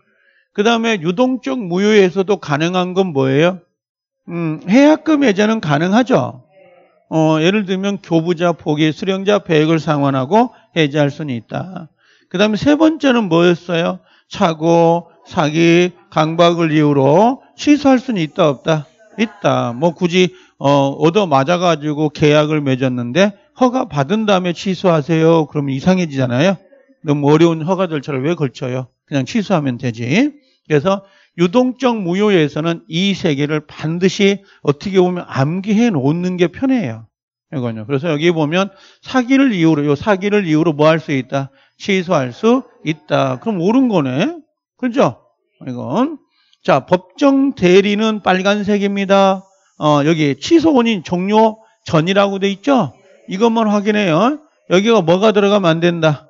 Speaker 1: 그 다음에 유동적 무효에서도 가능한 건 뭐예요? 음, 해약금 예제는 가능하죠. 어, 예를 들면 교부자 포기, 수령자 배액을 상환하고 해제할 수는 있다. 그 다음에 세 번째는 뭐였어요? 차고, 사기, 강박을 이유로 취소할 수는 있다 없다? 있다. 뭐 굳이 어, 얻어 맞아가지고 계약을 맺었는데 허가 받은 다음에 취소하세요. 그러면 이상해지잖아요. 너무 뭐 어려운 허가 절차를 왜 걸쳐요? 그냥 취소하면 되지. 그래서 유동적 무효에서는 이 세계를 반드시 어떻게 보면 암기해 놓는 게 편해요. 이거는 그래서 여기 보면 사기를 이유로 요 사기를 이유로 뭐 할 수 있다? 취소할 수 있다. 그럼 옳은 거네. 그렇죠? 이건. 자, 법정 대리는 빨간색입니다. 어, 여기 취소혼인 종료 전이라고 돼 있죠? 이것만 확인해요. 여기가 뭐가 들어가면 안 된다.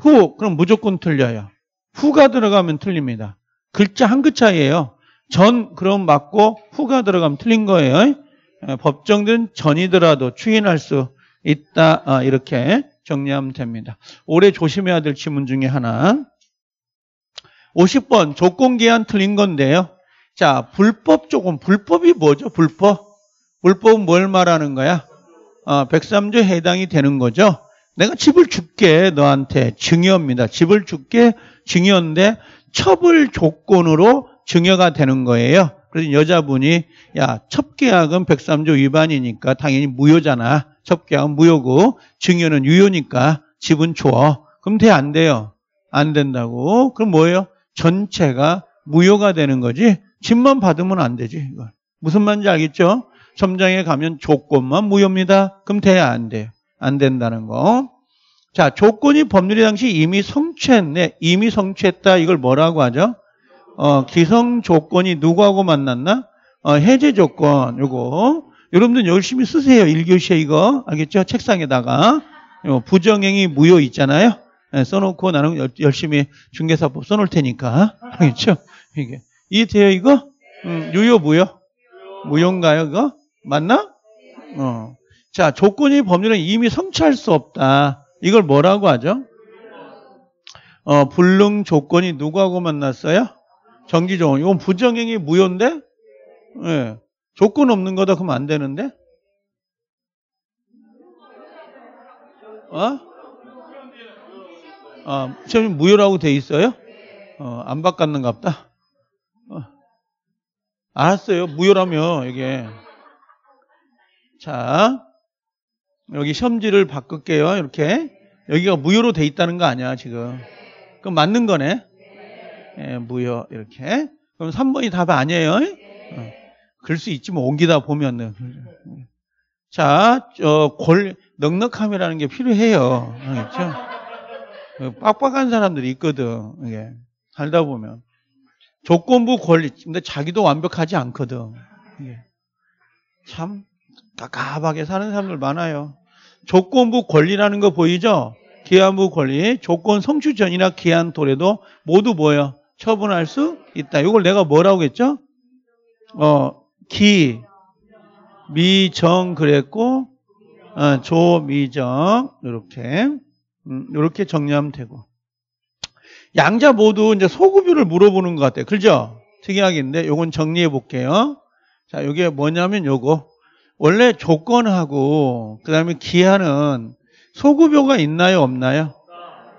Speaker 1: 후, 그럼 무조건 틀려요. 후가 들어가면 틀립니다. 글자 한글 차이에요. 전, 그럼 맞고 후가 들어가면 틀린 거예요. 예, 법정된 전이더라도 추인할 수 있다. 아, 이렇게 정리하면 됩니다. 올해 조심해야 될 지문 중에 하나. 50번 조건기한 틀린 건데요. 자, 불법 조건. 불법이 뭐죠? 불법. 불법은 뭘 말하는 거야? 아, 1 0 3조 해당이 되는 거죠. 내가 집을 줄게 너한테 증여입니다. 집을 줄게 증여인데 첩을 조건으로 증여가 되는 거예요. 그래서 여자분이 야 첩계약은 103조 위반이니까 당연히 무효잖아. 첩계약은 무효고 증여는 유효니까 집은 줘. 그럼 돼 안 돼요? 안 된다고. 그럼 뭐예요? 전체가 무효가 되는 거지 집만 받으면 안 되지 이걸. 무슨 말인지 알겠죠? 점장에 가면 조건만 무효입니다. 그럼 돼야 안 돼요. 안 된다는 거. 자, 조건이 법률이 당시 이미 성취했네. 이미 성취했다. 이걸 뭐라고 하죠? 어, 기성 조건이 누구하고 만났나? 어, 해제 조건. 요거. 여러분들 열심히 쓰세요. 1교시에 이거. 알겠죠? 책상에다가. 부정행위 무효 있잖아요. 예, 써놓고 나는 열심히 중개사법 뭐 써놓을 테니까. 알겠죠? 이게. 이해돼요, 이거? 음, 유효, 무효? 무효인가요, 이거? 맞나? 어. 자, 조건이 법률은 이미 성취할 수 없다. 이걸 뭐라고 하죠? 어, 불능 조건이 누구하고 만났어요? 정기조건. 이건 부정행위 무효인데? 예. 조건 없는 거다 그러면 안 되는데? 어? 아, 시험이 무효라고 돼 있어요? 어, 안 바꿨는갑다? 어. 알았어요. 무효라며, 이게. 자, 여기 시험지를 바꿀게요. 이렇게. 여기가 무효로 돼 있다는 거 아니야, 지금. 그럼 맞는 거네? 예, 무효. 이렇게. 그럼 3번이 답 아니에요? 어. 글수 있지, 뭐, 옮기다 보면은. 자, 어, 골, 넉넉함이라는 게 필요해요. 그렇죠? 어, 빡빡한 사람들이 있거든. 이게 살다 보면 조건부 권리. 근데 자기도 완벽하지 않거든. 이게. 참 까깝하게 사는 사람들 많아요. 조건부 권리라는 거 보이죠? 기한부 권리, 조건 성취 전이나 기한 도래도 모두 뭐예요? 처분할 수 있다. 이걸 내가 뭐라고 했죠? 어, 기, 미정 그랬고, 어, 조미정 이렇게. 이렇게 음, 정리하면 되고. 양자 모두 이제 소급유를 물어보는 것 같아요. 그죠? 특이하긴데 요건 정리해 볼게요. 자, 이게 뭐냐면 요거. 원래 조건하고 그다음에 기한은 소급효가 있나요, 없나요?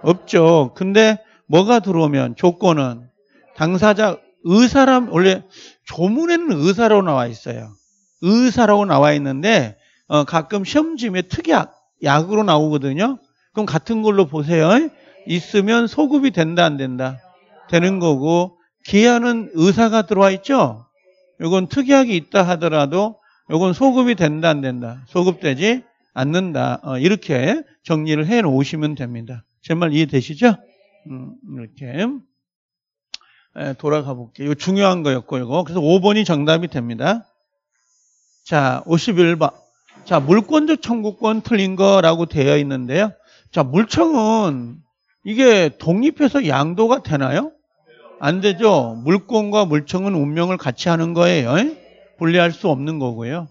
Speaker 1: 없죠. 근데 뭐가 들어오면 조건은 당사자 의사람 원래 조문에는 의사로 나와 있어요. 의사라고 나와 있는데 어, 가끔 시험지에 특약 약으로 나오거든요. 그럼 같은 걸로 보세요. 있으면 소급이 된다 안 된다 되는 거고 기한은 의사가 들어와 있죠. 이건 특이하게 있다 하더라도 이건 소급이 된다 안 된다 소급되지 않는다 어, 이렇게 정리를 해 놓으시면 됩니다. 제 말 이해되시죠? 음, 이렇게 돌아가 볼게요. 중요한 거였고 이거 그래서 5번이 정답이 됩니다. 자 51번 자 물권적 청구권 틀린 거라고 되어 있는데요. 자, 물청은 이게 독립해서 양도가 되나요? 안 되죠. 물권과 물청은 운명을 같이 하는 거예요. 분리할 수 없는 거고요.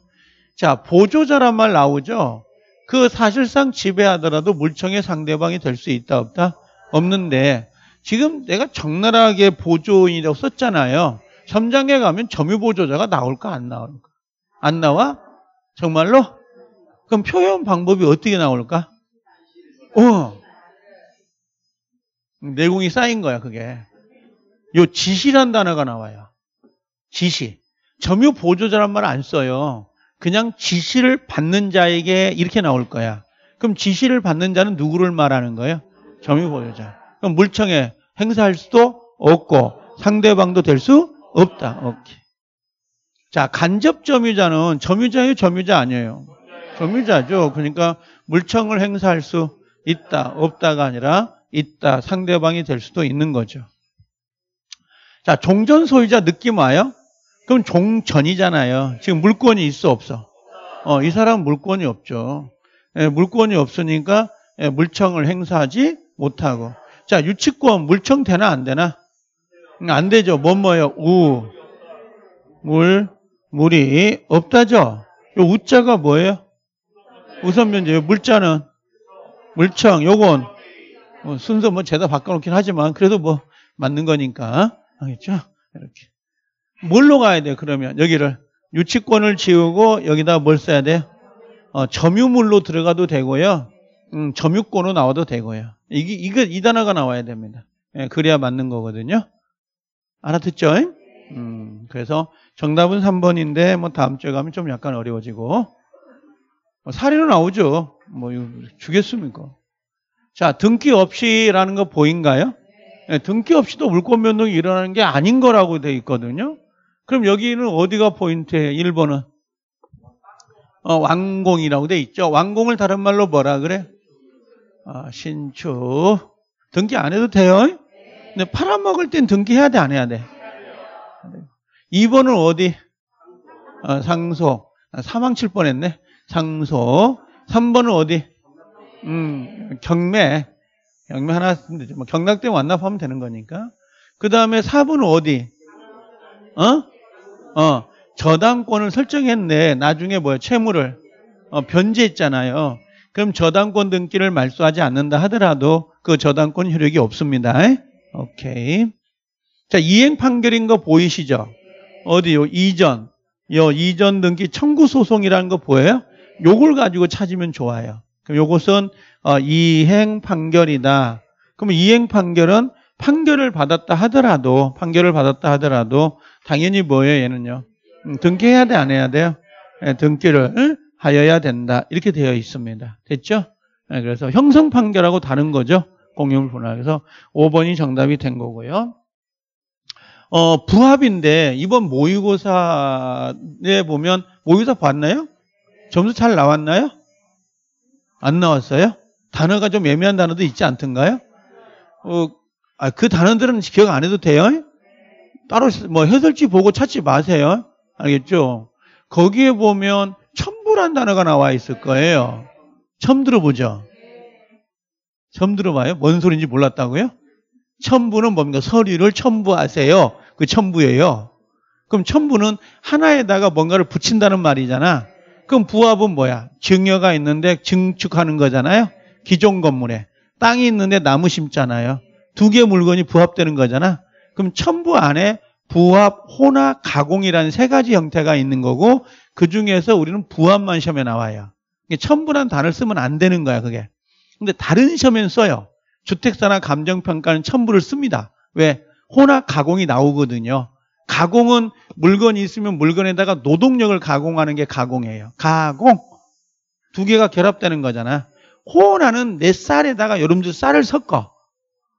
Speaker 1: 자, 보조자란 말 나오죠. 그 사실상 지배하더라도 물청의 상대방이 될 수 있다 없다? 없는데 지금 내가 적나라하게 보조인이라고 썼잖아요. 첨장에 가면 점유보조자가 나올까 안 나올까? 안 나와? 정말로? 그럼 표현 방법이 어떻게 나올까? 어. 내공이 쌓인 거야, 그게. 요 지시란 단어가 나와요. 지시. 점유 보조자란 말 안 써요. 그냥 지시를 받는 자에게 이렇게 나올 거야. 그럼 지시를 받는 자는 누구를 말하는 거예요? 점유 보조자. 그럼 물청에 행사할 수도 없고 상대방도 될 수 없다. 오케이. 자, 간접 점유자는 점유자예요, 점유자 아니에요? 점유자죠. 그러니까 물청을 행사할 수 있다, 없다가 아니라 있다, 상대방이 될 수도 있는 거죠. 자, 종전 소유자 느낌 와요? 그럼 종전이잖아요. 지금 물권이 있어, 없어? 어, 이사람 물권이 없죠. 예, 물권이 없으니까 예, 물청을 행사하지 못하고. 자, 유치권 물청 되나 안 되나? 음, 안 되죠. 뭐 뭐예요? 우, 물, 물이 없다죠. 요 우자가 뭐예요? 우선 면제 물자는 물청 요건 뭐 순서 뭐 제다 바꿔놓긴 하지만 그래도 뭐 맞는 거니까 알겠죠? 이렇게 뭘로 가야 돼요 그러면 여기를 유치권을 지우고 여기다 뭘 써야 돼? 어, 점유물로 들어가도 되고요. 음, 점유권으로 나와도 되고요. 이게 이거 이 단어가 나와야 됩니다. 예, 그래야 맞는 거거든요. 알아듣죠? 음, 그래서 정답은 3번인데 뭐 다음 주에 가면 좀 약간 어려워지고 어, 사례로 나오죠. 뭐 이거 주겠습니까? 자, 등기 없이라는 거 보인가요? 네, 등기 없이도 물권 변동이 일어나는 게 아닌 거라고 돼 있거든요. 그럼 여기는 어디가 포인트예요? 1번은 어, 완공이라고 돼 있죠. 완공을 다른 말로 뭐라 그래? 어, 아, 신축. 등기 안 해도 돼요? 근데 팔아먹을 땐 등기해야 돼, 안 해야 돼? 2번은 어디? 어, 상속. 아, 사망 칠 뻔했네. 장소. 3번은 어디? 음, 경매. 경매 하나 쓰면 되죠. 뭐 경락대 완납하면 되는 거니까. 그 다음에 4번은 어디? 어? 어. 저당권을 설정했네. 나중에 뭐야? 채무를. 어, 변제했잖아요. 그럼 저당권 등기를 말소하지 않는다 하더라도 그 저당권 효력이 없습니다. 오케이. 자, 이행 판결인 거 보이시죠? 어디요? 이전. 요 이전 등기 청구 소송이라는 거 보여요? 요걸 가지고 찾으면 좋아요. 그럼 요것은 어, 이행 판결이다. 그러면 이행 판결은 판결을 받았다 하더라도 판결을 받았다 하더라도 당연히 뭐예요 얘는요 음, 등기해야 돼안 해야 돼요 네, 등기를 하여야 된다 이렇게 되어 있습니다 됐죠 네, 그래서 형성 판결하고 다른 거죠 공유물 분할에서 5번이 정답이 된 거고요 어 부합인데 이번 모의고사에 보면 모의고사 봤나요 점수 잘 나왔나요? 안 나왔어요? 단어가 좀 애매한 단어도 있지 않던가요? 어, 아, 그 단어들은 기억 안 해도 돼요? 따로 뭐 해설지 보고 찾지 마세요. 알겠죠? 거기에 보면 첨부란 단어가 나와 있을 거예요. 첨 들어보죠? 첨 들어봐요? 뭔 소리인지 몰랐다고요? 첨부는 뭡니까? 서류를 첨부하세요. 그 첨부예요. 그럼 첨부는 하나에다가 뭔가를 붙인다는 말이잖아. 그럼 부합은 뭐야? 증여가 있는데 증축하는 거잖아요. 기존 건물에. 땅이 있는데 나무 심잖아요. 두 개 물건이 부합되는 거잖아. 그럼 첨부 안에 부합, 혼합, 가공이라는 세 가지 형태가 있는 거고 그 중에서 우리는 부합만 시험에 나와요. 첨부란 단어를 쓰면 안 되는 거야, 그게. 근데 다른 시험엔 써요. 주택사나 감정평가는 첨부를 씁니다. 왜? 혼합 가공이 나오거든요. 가공은 물건이 있으면 물건에다가 노동력을 가공하는 게 가공이에요. 가공. 두 개가 결합되는 거잖아. 호나는 내 쌀에다가 여름주 쌀을 섞어.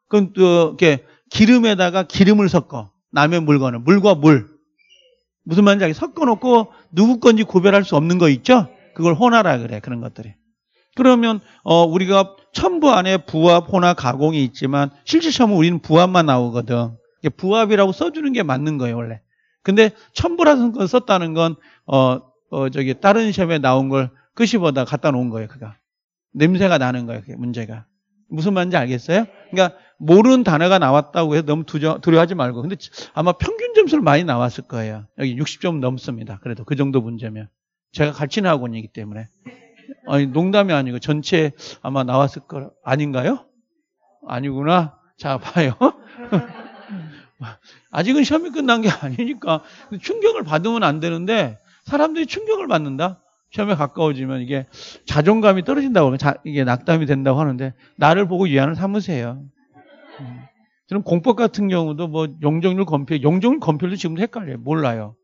Speaker 1: 그럼 또 이렇게 기름에다가 기름을 섞어. 남의 물건은 물과 물. 무슨 말인지 알겠 섞어 놓고 누구 건지 구별할 수 없는 거 있죠? 그걸 호나라 그래. 그런 것들이. 그러면 어, 우리가 첨부 안에 부합, 호나, 가공이 있지만 실질적으로 우리는 부합만 나오거든. 부합이라고 써주는 게 맞는 거예요, 원래. 근데 첨부라는 건 썼다는 건, 어, 어, 저기, 다른 시험에 나온 걸 끄집어다 갖다 놓은 거예요, 그가. 냄새가 나는 거예요, 그게 문제가. 무슨 말인지 알겠어요? 그러니까, 모르는 단어가 나왔다고 해서 너무 두려, 두려워하지 말고. 근데 아마 평균 점수를 많이 나왔을 거예요. 여기 60점 넘습니다. 그래도 그 정도 문제면. 제가 같이 나온 원이기 때문에. 아니, 농담이 아니고 전체 아마 나왔을 거 아닌가요? 아니구나. 자, 봐요. 아직은 시험이 끝난 게 아니니까 충격을 받으면 안 되는데 사람들이 충격을 받는다. 시험에 가까워지면 이게 자존감이 떨어진다고 자, 이게 낙담이 된다고 하는데 나를 보고 위안을 삼으세요. 음. 저는 공법 같은 경우도 뭐 용적률 검필, 용적률 검필도 지금도 헷갈려요. 몰라요.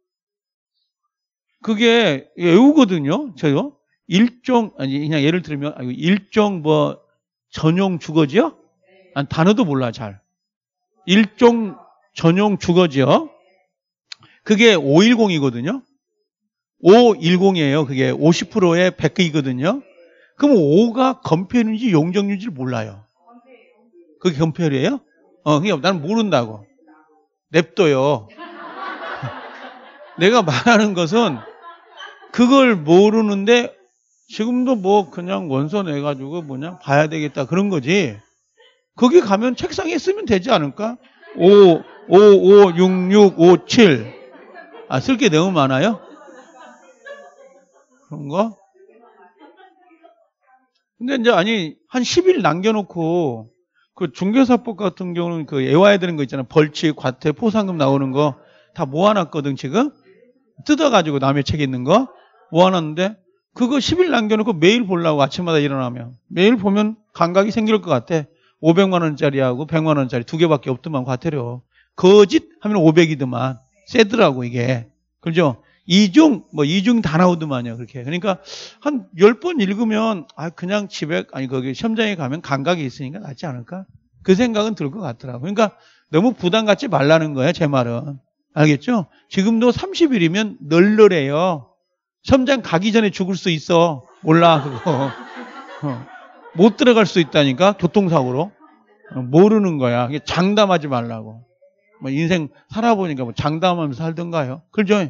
Speaker 1: 그게 외우거든요. 저요. 일종 아니 그냥 예를 들면 일종 뭐 전용 주거지요? 단어도 몰라 잘. 일종 전용 주거지요. 그게 510이거든요. 510이에요. 그게 50%의 100이거든요. 그럼 5가 건폐율인지 용적률인지 몰라요. 그게 건폐율이에요? 어, 그게 그러니까 나는 모른다고. 냅둬요. 내가 말하는 것은 그걸 모르는데 지금도 뭐 그냥 원서 내가지고 뭐냐 봐야 되겠다 그런 거지. 거기 가면 책상에 쓰면 되지 않을까? 오, 556657. 아, 쓸 게 너무 많아요? 그런 가 근데 이제 아니, 한 10일 남겨놓고, 그 중개사법 같은 경우는 그 애와야 되는 거있잖아 벌칙, 과태, 포상금 나오는 거 다 모아놨거든, 지금. 뜯어가지고 남의 책에 있는 거 모아놨는데, 그거 10일 남겨놓고 매일 보려고 아침마다 일어나면. 매일 보면 감각이 생길 것 같아. 500만원짜리하고 100만원짜리 두 개밖에 없더만, 과태료. 거짓 하면 500이더만. 세더라고, 이게. 그죠? 이중, 뭐, 이중 다 나오더만요, 그렇게. 그러니까, 한 10번 읽으면, 아, 그냥 집에, 아니, 거기 시험장에 가면 감각이 있으니까 낫지 않을까? 그 생각은 들 것 같더라고. 그러니까, 너무 부담 갖지 말라는 거야제 말은. 알겠죠? 지금도 30일이면 널널해요. 시험장 가기 전에 죽을 수 있어. 올라, 그거. 어. 못 들어갈 수 있다니까, 교통사고로. 어, 모르는 거야. 장담하지 말라고. 뭐 인생 살아보니까 뭐 장담하면서 살던가요? 그죠?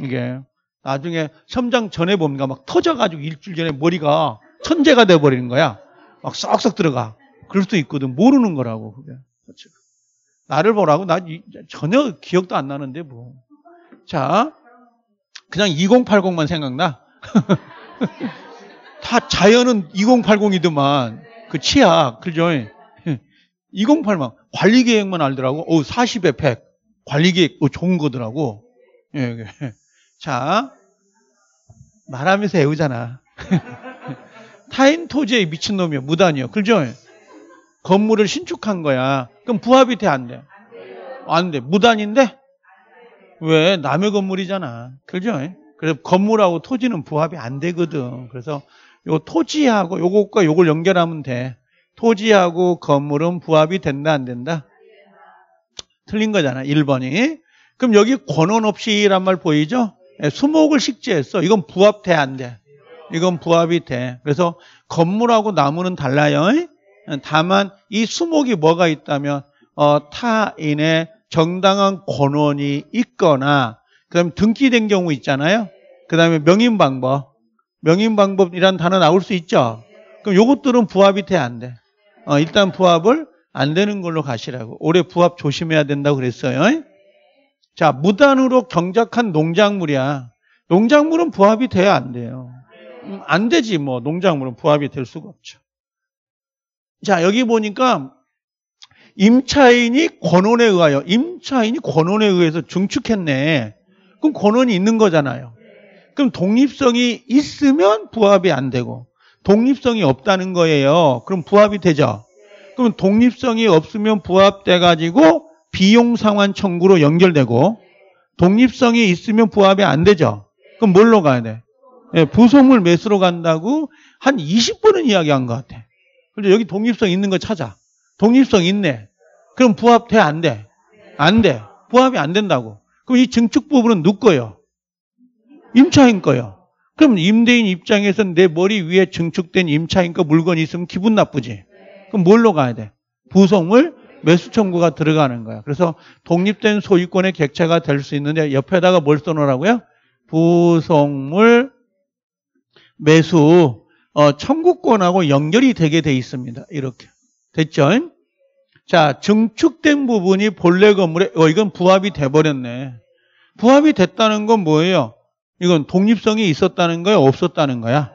Speaker 1: 이게 나중에 첨장 전에 봅니까 막 터져가지고 일주일 전에 머리가 천재가 돼버리는 거야. 막 쏙쏙 들어가. 그럴 수도 있거든. 모르는 거라고 그게. 그렇죠. 나를 보라고 나 전혀 기억도 안 나는데 뭐. 자, 그냥 2080만 생각나. 다 자연은 2080이더만 그 치약 그죠? 2080 관리 계획만 알더라고. 어, 40에 100 관리 계획 어, 좋은 거더라고. 예, 예. 자 말하면서 애우잖아. 타인 토지에 미친 놈이야 무단이야 그죠? 건물을 신축한 거야. 그럼 부합이 돼 안 돼? 안 돼. 무단인데 왜 남의 건물이잖아. 그죠? 그래서 건물하고 토지는 부합이 안 되거든. 그래서 요 토지하고 요것과 요걸 연결하면 돼. 토지하고 건물은 부합이 된다 안 된다? 틀린 거잖아 1번이 그럼 여기 권원 없이란 말 보이죠? 예, 수목을 식재했어 이건 부합 돼안 돼? 이건 부합이 돼 그래서 건물하고 나무는 달라요 예, 다만 이 수목이 뭐가 있다면 어, 타인의 정당한 권원이 있거나 그다음에 등기된 경우 있잖아요 그다음에 명인 방법 명인 방법이란 단어 나올 수 있죠 그럼 요것들은 부합이 돼 안 돼? 어, 일단 부합을 안 되는 걸로 가시라고. 올해 부합 조심해야 된다고 그랬어요. 자, 무단으로 경작한 농작물이야. 농작물은 부합이 돼야 안 돼요. 음, 안 되지 뭐 농작물은 부합이 될 수가 없죠. 자, 여기 보니까 임차인이 권원에 의하여 임차인이 권원에 의해서 증축했네. 그럼 권원이 있는 거잖아요. 그럼 독립성이 있으면 부합이 안 되고 독립성이 없다는 거예요. 그럼 부합이 되죠. 그럼 독립성이 없으면 부합돼 가지고 비용 상환 청구로 연결되고 독립성이 있으면 부합이 안 되죠. 그럼 뭘로 가야 돼? 예, 부속물 매수로 간다고 한 20번은 이야기한 것 같아. 그래서 여기 독립성 있는 거 찾아. 독립성 있네. 그럼 부합 돼? 안 돼? 안 돼. 부합이 안 된다고. 그럼 이 증축 부분은 누 거예요? 임차인 거예요. 그럼 임대인 입장에서는 내 머리 위에 증축된 임차인과 물건이 있으면 기분 나쁘지. 그럼 뭘로 가야 돼? 부속물 매수 청구가 들어가는 거야. 그래서 독립된 소유권의 객체가 될 수 있는데 옆에다가 뭘 써놓으라고요? 부속물 매수 어, 청구권하고 연결이 되게 돼 있습니다. 이렇게 됐죠? 자, 증축된 부분이 본래 건물에 어 이건 부합이 돼 버렸네. 부합이 됐다는 건 뭐예요? 이건 독립성이 있었다는 거야, 없었다는 거야?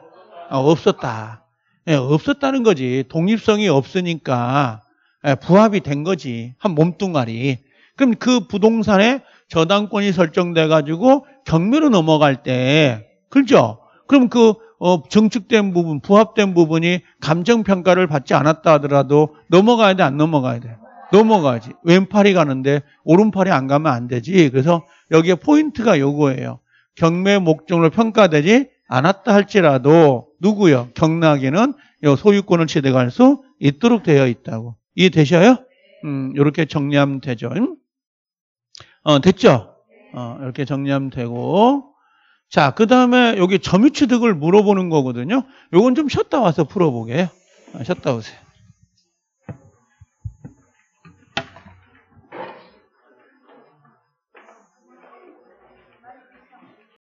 Speaker 1: 아, 없었다. 네, 없었다는 거지. 독립성이 없으니까 예, 부합이 된 거지. 한 몸뚱아리. 그럼 그 부동산에 저당권이 설정돼 가지고 경매로 넘어갈 때, 그렇죠? 그럼 그 어, 증축된 부분, 부합된 부분이 감정 평가를 받지 않았다 하더라도 넘어가야 돼, 안 넘어가야 돼? 넘어가야지. 왼팔이 가는데 오른팔이 안 가면 안 되지. 그래서 여기에 포인트가 요거예요. 경매 목적으로 평가되지 않았다 할지라도 누구요? 경락에는 소유권을 취득할 수 있도록 되어 있다고. 이해되셔요? 네. 음, 이렇게 정리하면 되죠. 응? 어, 됐죠? 네. 어, 이렇게 정리하면 되고. 자, 그 다음에 여기 점유취득을 물어보는 거거든요. 이건좀 쉬었다 와서 풀어보게. 요 아, 쉬었다 오세요.